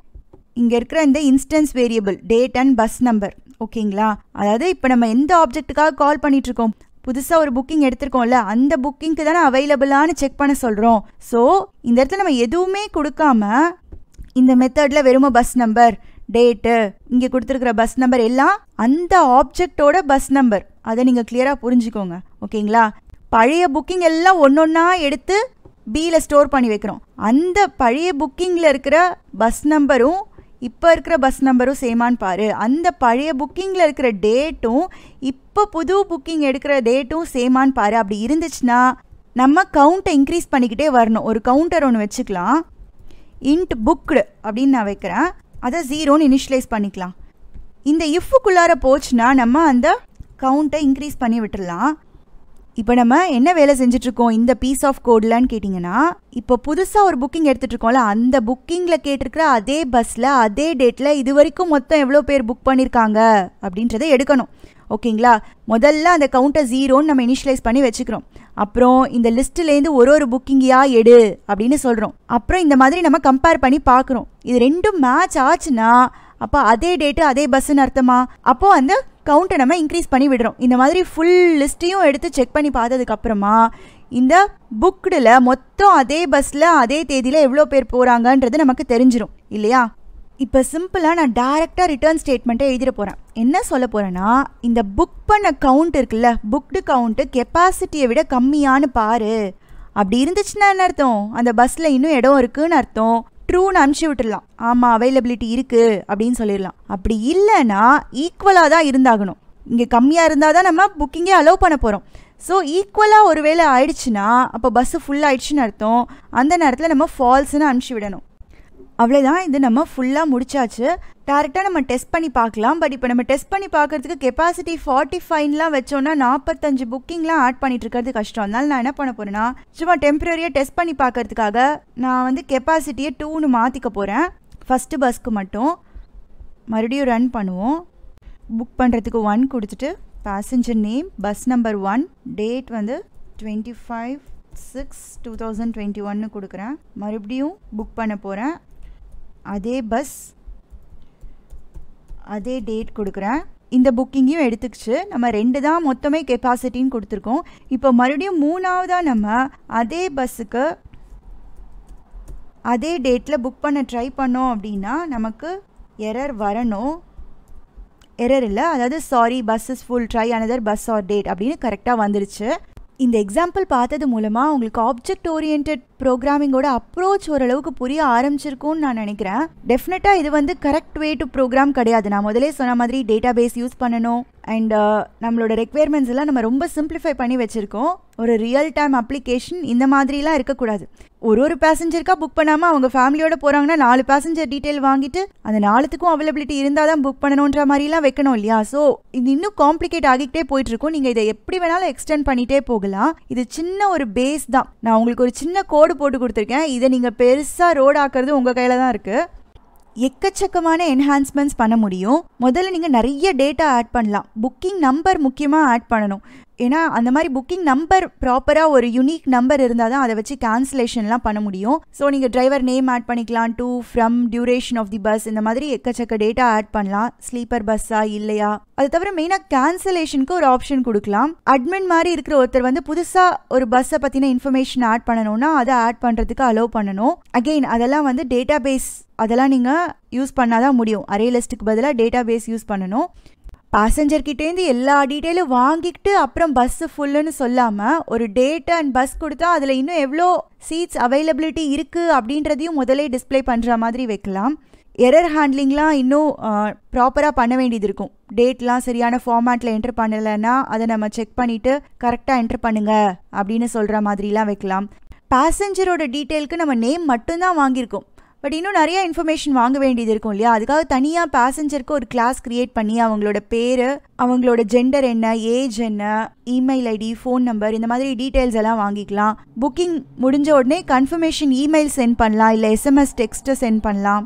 இங்கே இருக்கிற இந்த instance variable date and bus number ஓகேங்களா அதாவது இப்போ நம்ம எந்த ஆப்ஜெக்ட்டுக்காக கால் பண்ணிகிட்ருக்கோம் புதுசாக ஒரு புக்கிங் எடுத்திருக்கோம்ல அந்த புக்கிங்க்கு தானே அவைலபிளானு செக் பண்ண சொல்கிறோம் ஸோ இந்த இடத்துல நம்ம எதுவுமே கொடுக்காம இந்த மெத்தடில் வெறும் பஸ் நம்பர் டேட்டு இங்கே கொடுத்துருக்குற பஸ் நம்பர் எல்லாம் அந்த ஆப்ஜெக்டோட பஸ் நம்பர் அதை நீங்கள் கிளியராக புரிஞ்சுக்கோங்க ஓகேங்களா பழைய புக்கிங் எல்லாம் ஒன்று ஒன்றா எடுத்து பியில் ஸ்டோர் பண்ணி வைக்கிறோம் அந்த பழைய புக்கிங்கில் இருக்கிற பஸ் நம்பரும் இப்போ இருக்கிற பஸ் நம்பரும் சேமான்னு பாரு அந்த பழைய புக்கிங்கில் இருக்கிற டேட்டும் இப்போ புது புக்கிங் எடுக்கிற டேட்டும் சேமான்னு பாரு அப்படி இருந்துச்சுன்னா நம்ம கவுண்ட்டை இன்க்ரீஸ் பண்ணிக்கிட்டே வரணும் ஒரு கவுண்டர் ஒன்று வச்சுக்கலாம் இன்ட் புக்டு அப்படின்னு நான் வைக்கிறேன் அதை ஜீரோன்னு இனிஷியலைஸ் பண்ணிக்கலாம் இந்த இஃப்புக்குள்ளார போச்சுன்னா நம்ம அந்த கவுண்ட்டை இன்க்ரீஸ் பண்ணி விட்டுடலாம் இப்போ நம்ம என்ன வேலை செஞ்சுட்ருக்கோம் இந்த பீஸ் ஆஃப் கோட்லான்னு கேட்டிங்கன்னா இப்போ புதுசாக ஒரு புக்கிங் எடுத்துகிட்ருக்கோம்ல அந்த புக்கிங்கில் கேட்டிருக்கிற அதே பஸ்ஸில் அதே டேட்டில் இது வரைக்கும் மொத்தம் எவ்வளோ பேர் புக் பண்ணியிருக்காங்க அப்படின்றத எடுக்கணும் ஓகேங்களா முதல்ல அந்த கவுண்டை ஜீரோன்னு நம்ம இனிஷியலைஸ் பண்ணி வச்சுக்கிறோம் அப்புறம் இந்த லிஸ்ட்லேருந்து ஒரு ஒரு புக்கிங்கையாக எடு அப்படின்னு சொல்கிறோம் அப்புறம் இந்த மாதிரி நம்ம கம்பேர் பண்ணி பார்க்குறோம் இது ரெண்டும் மேட்ச் ஆச்சுன்னா அப்போ அதே டேட்டு அதே பஸ்ஸுன்னு அர்த்தமா அப்போது அந்த கவுண்ட்டை நம்ம இன்க்ரீஸ் பண்ணி விடுறோம் இந்த மாதிரி ஃபுல் லிஸ்ட்டையும் எடுத்து செக் பண்ணி பார்த்ததுக்கப்புறமா இந்த புக்டில் மொத்தம் அதே பஸ்ஸில் அதே தேதியில் எவ்வளோ பேர் போகிறாங்கன்றது நமக்கு தெரிஞ்சிடும் இல்லையா இப்போ சிம்பிளாக நான் டேரெக்டாக ரிட்டர்ன் ஸ்டேட்மெண்ட்டை எழுதிட போகிறேன் என்ன சொல்ல போகிறேன்னா இந்த புக் பண்ண கவுண்ட் இருக்குல்ல புக்டு கவுண்ட்டு கெப்பாசிட்டியை விட கம்மியான்னு பாரு அப்படி இருந்துச்சுன்னா என்ன அர்த்தம் அந்த பஸ்ஸில் இன்னும் இடம் இருக்குன்னு அர்த்தம் ட்ரூன்னு அனுப்பிச்சி விட்டுடலாம் ஆமாம் அவைலபிலிட்டி இருக்குது அப்படின்னு சொல்லிடலாம் அப்படி இல்லைன்னா ஈக்குவலாக தான் இருந்தாகணும் இங்கே கம்மியாக இருந்தால் தான் நம்ம புக்கிங்கே அலோவ் பண்ண போகிறோம் ஸோ ஈக்குவலாக ஒரு வேளை ஆயிடுச்சுன்னா அப்போ பஸ்ஸு ஃபுல் ஆயிடுச்சுன்னு அர்த்தம் அந்த நேரத்தில் நம்ம ஃபால்ஸ்னு அனுப்பிச்சி விடணும் அவ்வளோதான் இது நம்ம ஃபுல்லாக முடிச்சாச்சு டேரெக்டாக நம்ம டெஸ்ட் பண்ணி பார்க்கலாம் பட் இப்போ நம்ம டெஸ்ட் பண்ணி பார்க்குறதுக்கு கெப்பாசிட்டி ஃபார்ட்டி ஃபைவ்லாம் வச்சோன்னா நாற்பத்தஞ்சு புக்கிங்லாம் ஆட் பண்ணிட்டு இருக்கிறது கஷ்டம் அதனால நான் என்ன பண்ண போகிறேன்னா சும்மா டெம்பரரியாக டெஸ்ட் பண்ணி பார்க்கறதுக்காக நான் வந்து கெப்பாசிட்டியை டூன்னு மாற்றிக்க போகிறேன் ஃபஸ்ட்டு பஸ்க்கு மட்டும் மறுபடியும் ரன் பண்ணுவோம் புக் பண்ணுறதுக்கு ஒன் கொடுத்துட்டு passenger name bus number one date வந்து twenty five six two thousand twenty ஒன்னு கொடுக்குறேன் மறுபடியும் புக் பண்ண போகிறேன் அதே பஸ் அதே டேட் கொடுக்குறேன் இந்த புக்கிங்கையும் எடுத்துக்கிச்சு நம்ம ரெண்டு தான் மொத்தமே கெப்பாசிட்டின்னு கொடுத்துருக்கோம் இப்போ மறுபடியும் மூணாவதாக நம்ம அதே பஸ்ஸுக்கு அதே டேட்டில் புக் பண்ண ட்ரை பண்ணோம் அப்படின்னா நமக்கு எரர் வரணும் எரர் இல்லை அதாவது sorry bus is full try another bus or date அப்படின்னு கரெக்டாக வந்துருச்சு இந்த எக்ஸாம்பிள் பார்த்தது மூலமாக உங்களுக்கு ஆப்ஜெக்ட் ஓரியன்ட் ப்ரோக்ராமிங்கோட அப்ரோச் ஓரளவுக்கு புரிய ஆரம்பிச்சிருக்கும்னு நான் நினைக்கிறேன் டெஃபினட்டாக இது வந்து கரெக்ட் வே டு ப்ரோக்ராம் கிடையாது நான் முதலே சொன்ன மாதிரி டேட்டா பேஸ் யூஸ் பண்ணணும் அண்ட் uh, நம்மளோட ரெக்யர்மெண்ட்ஸ் எல்லாம் நம்ம ரொம்ப சிம்பிளிஃபை பண்ணி வச்சுருக்கோம் ஒரு ரியல் டைம் அப்ளிகேஷன் இந்த மாதிரிலாம் இருக்கக்கூடாது ஒரு ஒரு பேசஞ்சருக்கா புக் பண்ணாமல் அவங்க ஃபேமிலியோட போகிறாங்கன்னா நாலு பேசஞ்சர் டீட்டெயில் வாங்கிட்டு அந்த நாலுத்துக்கும் அவைலபிலிட்டி இருந்தால் தான் புக் பண்ணணுன்ற மாதிரிலாம் வைக்கணும் இல்லையா ஸோ இது இன்னும் காம்ப்ளிகேட் ஆகிக்கிட்டே இருக்கும் நீங்கள் இதை எப்படி வேணாலும் எக்ஸ்டெண்ட் பண்ணிகிட்டே போகலாம் இது சின்ன ஒரு பேஸ் தான் நான் உங்களுக்கு ஒரு சின்ன கோட் ரோடு போட்டு கொடுத்துருக்கேன் இதை நீங்கள் பெருசாக ஆக்கிறது உங்கள் கையில் தான் இருக்குது எக்கச்சக்கமான என்ஹான்ஸ்மெண்ட்ஸ் பண்ண முடியும் முதல்ல நீங்கள் நிறைய டேட்டா ஆட் பண்ணலாம் புக்கிங் நம்பர் முக்கியமாக ஆட் பண்ணணும் ஏன்னா அந்த மாதிரி புக்கிங் நம்பர் ப்ராப்பராக ஒரு யூனிக் நம்பர் இருந்தால் தான் அதை வச்சு கேன்சலேஷன்லாம் பண்ண முடியும் ஸோ நீங்கள் டிரைவர் நேம் ஆட் பண்ணிக்கலாம் to from duration of the bus இந்த மாதிரி எக்கச்சக்க டேட்டா ஆட் பண்ணலாம் ஸ்லீப்பர் பஸ்ஸா இல்லையா அது தவிர மெயினாக கேன்சலேஷனுக்கு ஒரு ஆப்ஷன் கொடுக்கலாம் அட்மின் மாதிரி இருக்கிற ஒருத்தர் வந்து புதுசாக ஒரு பஸ்ஸை பற்றின இன்ஃபர்மேஷன் ஆட் பண்ணணும்னா அதை ஆட் பண்ணுறதுக்கு அலோவ் பண்ணணும் அகெயின் அதெல்லாம் வந்து டேட்டா பேஸ் அதெல்லாம் நீங்கள் யூஸ் பண்ணாதான் முடியும் அரே லிஸ்ட்டுக்கு பதிலாக டேட்டா பேஸ் யூஸ் பண்ணணும் பேசஞ்சர்கிட்டேருந்து எல்லா டீட்டெயிலும் வாங்கிக்கிட்டு அப்புறம் பஸ்ஸு ஃபுல்லுன்னு சொல்லாமல் ஒரு டேட் அண்ட் பஸ் கொடுத்தா அதில் இன்னும் எவ்வளோ சீட்ஸ் அவைலபிலிட்டி இருக்குது அப்படின்றதையும் முதலே டிஸ்பிளே பண்ணுற மாதிரி வைக்கலாம் எரர் ஹேண்ட்லிங்லாம் இன்னும் ப்ராப்பராக பண்ண வேண்டியது இருக்கும் டேட்லாம் சரியான ஃபார்மேட்டில் என்ட்ரு பண்ணலைன்னா அதை நம்ம செக் பண்ணிவிட்டு கரெக்டாக என்ட்ரு பண்ணுங்கள் அப்படின்னு சொல்கிற மாதிரிலாம் வைக்கலாம் பேசஞ்சரோட டீட்டெயிலுக்கு நம்ம நேம் மட்டும்தான் வாங்கியிருக்கோம் பட் இன்னும் நிறைய இன்ஃபர்மேஷன் வாங்க வேண்டியது இருக்கும் இல்லையா அதுக்காக தனியாக பேசஞ்சருக்கு ஒரு கிளாஸ் க்ரியேட் பண்ணி அவங்களோட பேர் அவங்களோட ஜெண்டர் என்ன ஏஜ் என்ன இமெயில் ஐடி ஃபோன் நம்பர் இந்த மாதிரி டீட்டெயில்ஸ் எல்லாம் வாங்கிக்கலாம் புக்கிங் முடிஞ்ச உடனே கன்ஃபர்மேஷன் இமெயில் சென்ட் பண்ணலாம் இல்லை எஸ்எம்எஸ் டெக்ஸ்ட்டை சென்ட் பண்ணலாம்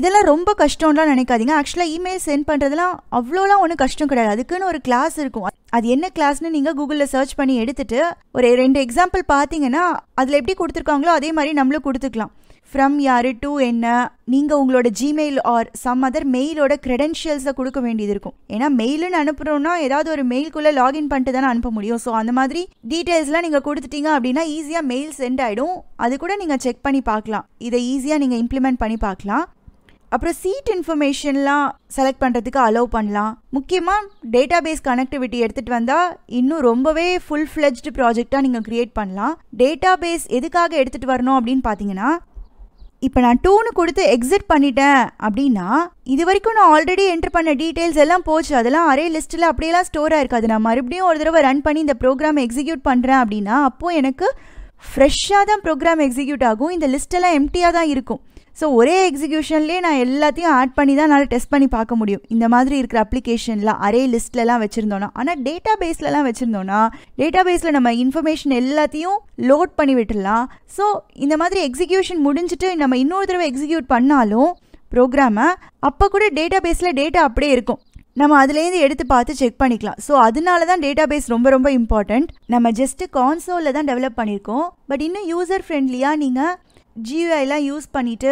இதெல்லாம் ரொம்ப கஷ்டம்லாம் நினைக்காதீங்க ஆக்சுவலாக இமெயில் சென்ட் பண்ணுறதுலாம் அவ்வளோலாம் ஒன்றும் கஷ்டம் கிடையாது அதுக்குன்னு ஒரு கிளாஸ் இருக்கும் அது என்ன கிளாஸ்னு நீங்கள் கூகுளில் சர்ச் பண்ணி எடுத்துட்டு ஒரு ரெண்டு எக்ஸாம்பிள் பார்த்தீங்கன்னா அதில் எப்படி கொடுத்துருக்காங்களோ அதே மாதிரி நம்மளும் கொடுத்துக்கலாம் ஃப்ரம் யார் டூ என்ன நீங்கள் உங்களோட ஜிமெயில் ஆர் சம் அதர் மெயிலோட க்ரெடென்ஷியல்ஸை கொடுக்க வேண்டியது இருக்கும் ஏன்னா மெயிலுன்னு அனுப்புகிறோன்னா ஏதாவது ஒரு மெயில்குள்ளே லாகின் பண்ணிட்டு தானே அனுப்ப முடியும் ஸோ அந்த மாதிரி டீட்டெயில்ஸ்லாம் நீங்கள் கொடுத்துட்டீங்க அப்படின்னா ஈஸியாக மெயில் சென்ட் ஆகிடும் அது கூட நீங்கள் செக் பண்ணி பார்க்கலாம் இதை ஈஸியாக நீங்கள் இம்ப்ளிமெண்ட் பண்ணி பார்க்கலாம் அப்புறம் சீட் இன்ஃபர்மேஷன்லாம் செலக்ட் பண்ணுறதுக்கு அலோவ் பண்ணலாம் முக்கியமாக டேட்டா பேஸ் கனெக்டிவிட்டி எடுத்துகிட்டு வந்தால் இன்னும் ரொம்பவே ஃபுல் ஃப்ளெஜ்டு ப்ராஜெக்டாக நீங்கள் க்ரியேட் பண்ணலாம் டேட்டா பேஸ் எதுக்காக எடுத்துகிட்டு வரணும் அப்படின்னு பார்த்தீங்கன்னா இப்போ நான் டூனு கொடுத்து எக்ஸிட் பண்ணிட்டேன் அப்படின்னா இது வரைக்கும் நான் ஆல்ரெடி என்ட்ரு பண்ண டீட்டெயில்ஸ் எல்லாம் போச்சு அதெல்லாம் அரே லிஸ்ட்டில் அப்படியெல்லாம் ஸ்டோர் ஆயிருக்காது நான் மறுபடியும் ஒரு தடவை ரன் பண்ணி இந்த ப்ரோக்ராம் எக்ஸிக்யூட் பண்ணுறேன் அப்படின்னா அப்போது எனக்கு ஃப்ரெஷ்ஷாக தான் ப்ரோக்ராம் எக்ஸிக்யூட் ஆகும் இந்த லிஸ்ட்டெல்லாம் எம்டியாக தான் இருக்கும் ஸோ ஒரே எக்ஸிக்யூஷன்லேயே நான் எல்லாத்தையும் ஆட் பண்ணி தான் என்னால் டெஸ்ட் பண்ணி பார்க்க முடியும் இந்த மாதிரி இருக்கிற அப்ளிகேஷனில் அரே லிஸ்ட்லலாம் வச்சுருந்தோன்னா ஆனால் டேட்டா பேஸ்லலாம் வச்சுருந்தோன்னா டேட்டா பேஸில் நம்ம இன்ஃபர்மேஷன் எல்லாத்தையும் லோட் பண்ணி விட்டுடலாம் ஸோ இந்த மாதிரி எக்ஸிக்யூஷன் முடிஞ்சுட்டு நம்ம இன்னொரு தடவை எக்ஸிக்யூட் பண்ணாலும் ப்ரோக்ராமை அப்போ கூட டேட்டா பேஸில் டேட்டா அப்படியே இருக்கும் நம்ம அதுலேருந்து எடுத்து பார்த்து செக் பண்ணிக்கலாம் ஸோ அதனால தான் டேட்டா பேஸ் ரொம்ப ரொம்ப இம்பார்ட்டண்ட் நம்ம ஜஸ்ட்டு கான்சோலில் தான் டெவலப் பண்ணியிருக்கோம் பட் இன்னும் யூசர் ஃப்ரெண்ட்லியாக நீங்கள் ஜிஐலாம் யூஸ் பண்ணிவிட்டு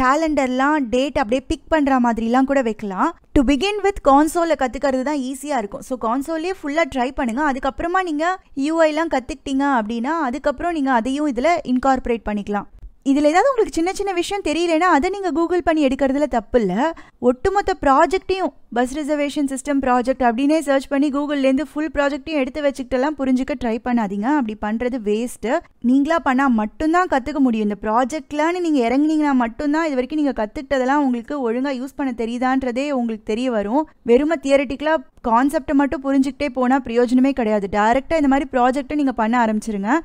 கேலண்டர்லாம் டேட் அப்படியே பிக் பண்ணுற மாதிரிலாம் கூட வைக்கலாம் டு பிகின் வித் கான்சோலில் கற்றுக்கிறது தான் ஈஸியாக இருக்கும் ஸோ கான்சோல்லே ஃபுல்லாக ட்ரை பண்ணுங்கள் அதுக்கப்புறமா நீங்கள் யூஐலாம் கற்றுக்கிட்டீங்க அப்படின்னா அதுக்கப்புறம் நீங்கள் அதையும் இதில் இன்கார்பரேட் பண்ணிக்கலாம் இதில் ஏதாவது உங்களுக்கு சின்ன சின்ன விஷயம் தெரியலனா அதை நீங்கள் கூகுள் பண்ணி எடுக்கிறதுல தப்பு இல்லை ஒட்டுமொத்த ப்ராஜெக்ட்டையும் பஸ் ரிசர்வேஷன் சிஸ்டம் ப்ராஜெக்ட் அப்படின்னே சர்ச் பண்ணி கூகுள்லேருந்து ஃபுல் ப்ராஜெக்ட்டையும் எடுத்து வச்சுக்கிட்டெல்லாம் புரிஞ்சுக்க ட்ரை பண்ணாதீங்க அப்படி பண்ணுறது வேஸ்ட்டு நீங்களாக பண்ணால் மட்டும்தான் கற்றுக்க முடியும் இந்த ப்ராஜெக்ட்லான்னு நீங்கள் இறங்குனீங்கன்னா மட்டும்தான் இது வரைக்கும் நீங்கள் கற்றுக்கிட்டதெல்லாம் உங்களுக்கு ஒழுங்காக யூஸ் பண்ண தெரியுதான்றதே உங்களுக்கு தெரிய வரும் வெறும தியரட்டிக்கலாக கான்செப்டை மட்டும் புரிஞ்சுக்கிட்டே போனால் பிரயோஜனமே கிடையாது டேரெக்டாக இந்த மாதிரி ப்ராஜெக்ட்டை நீங்கள் பண்ண ஆரம்பிச்சிருங்க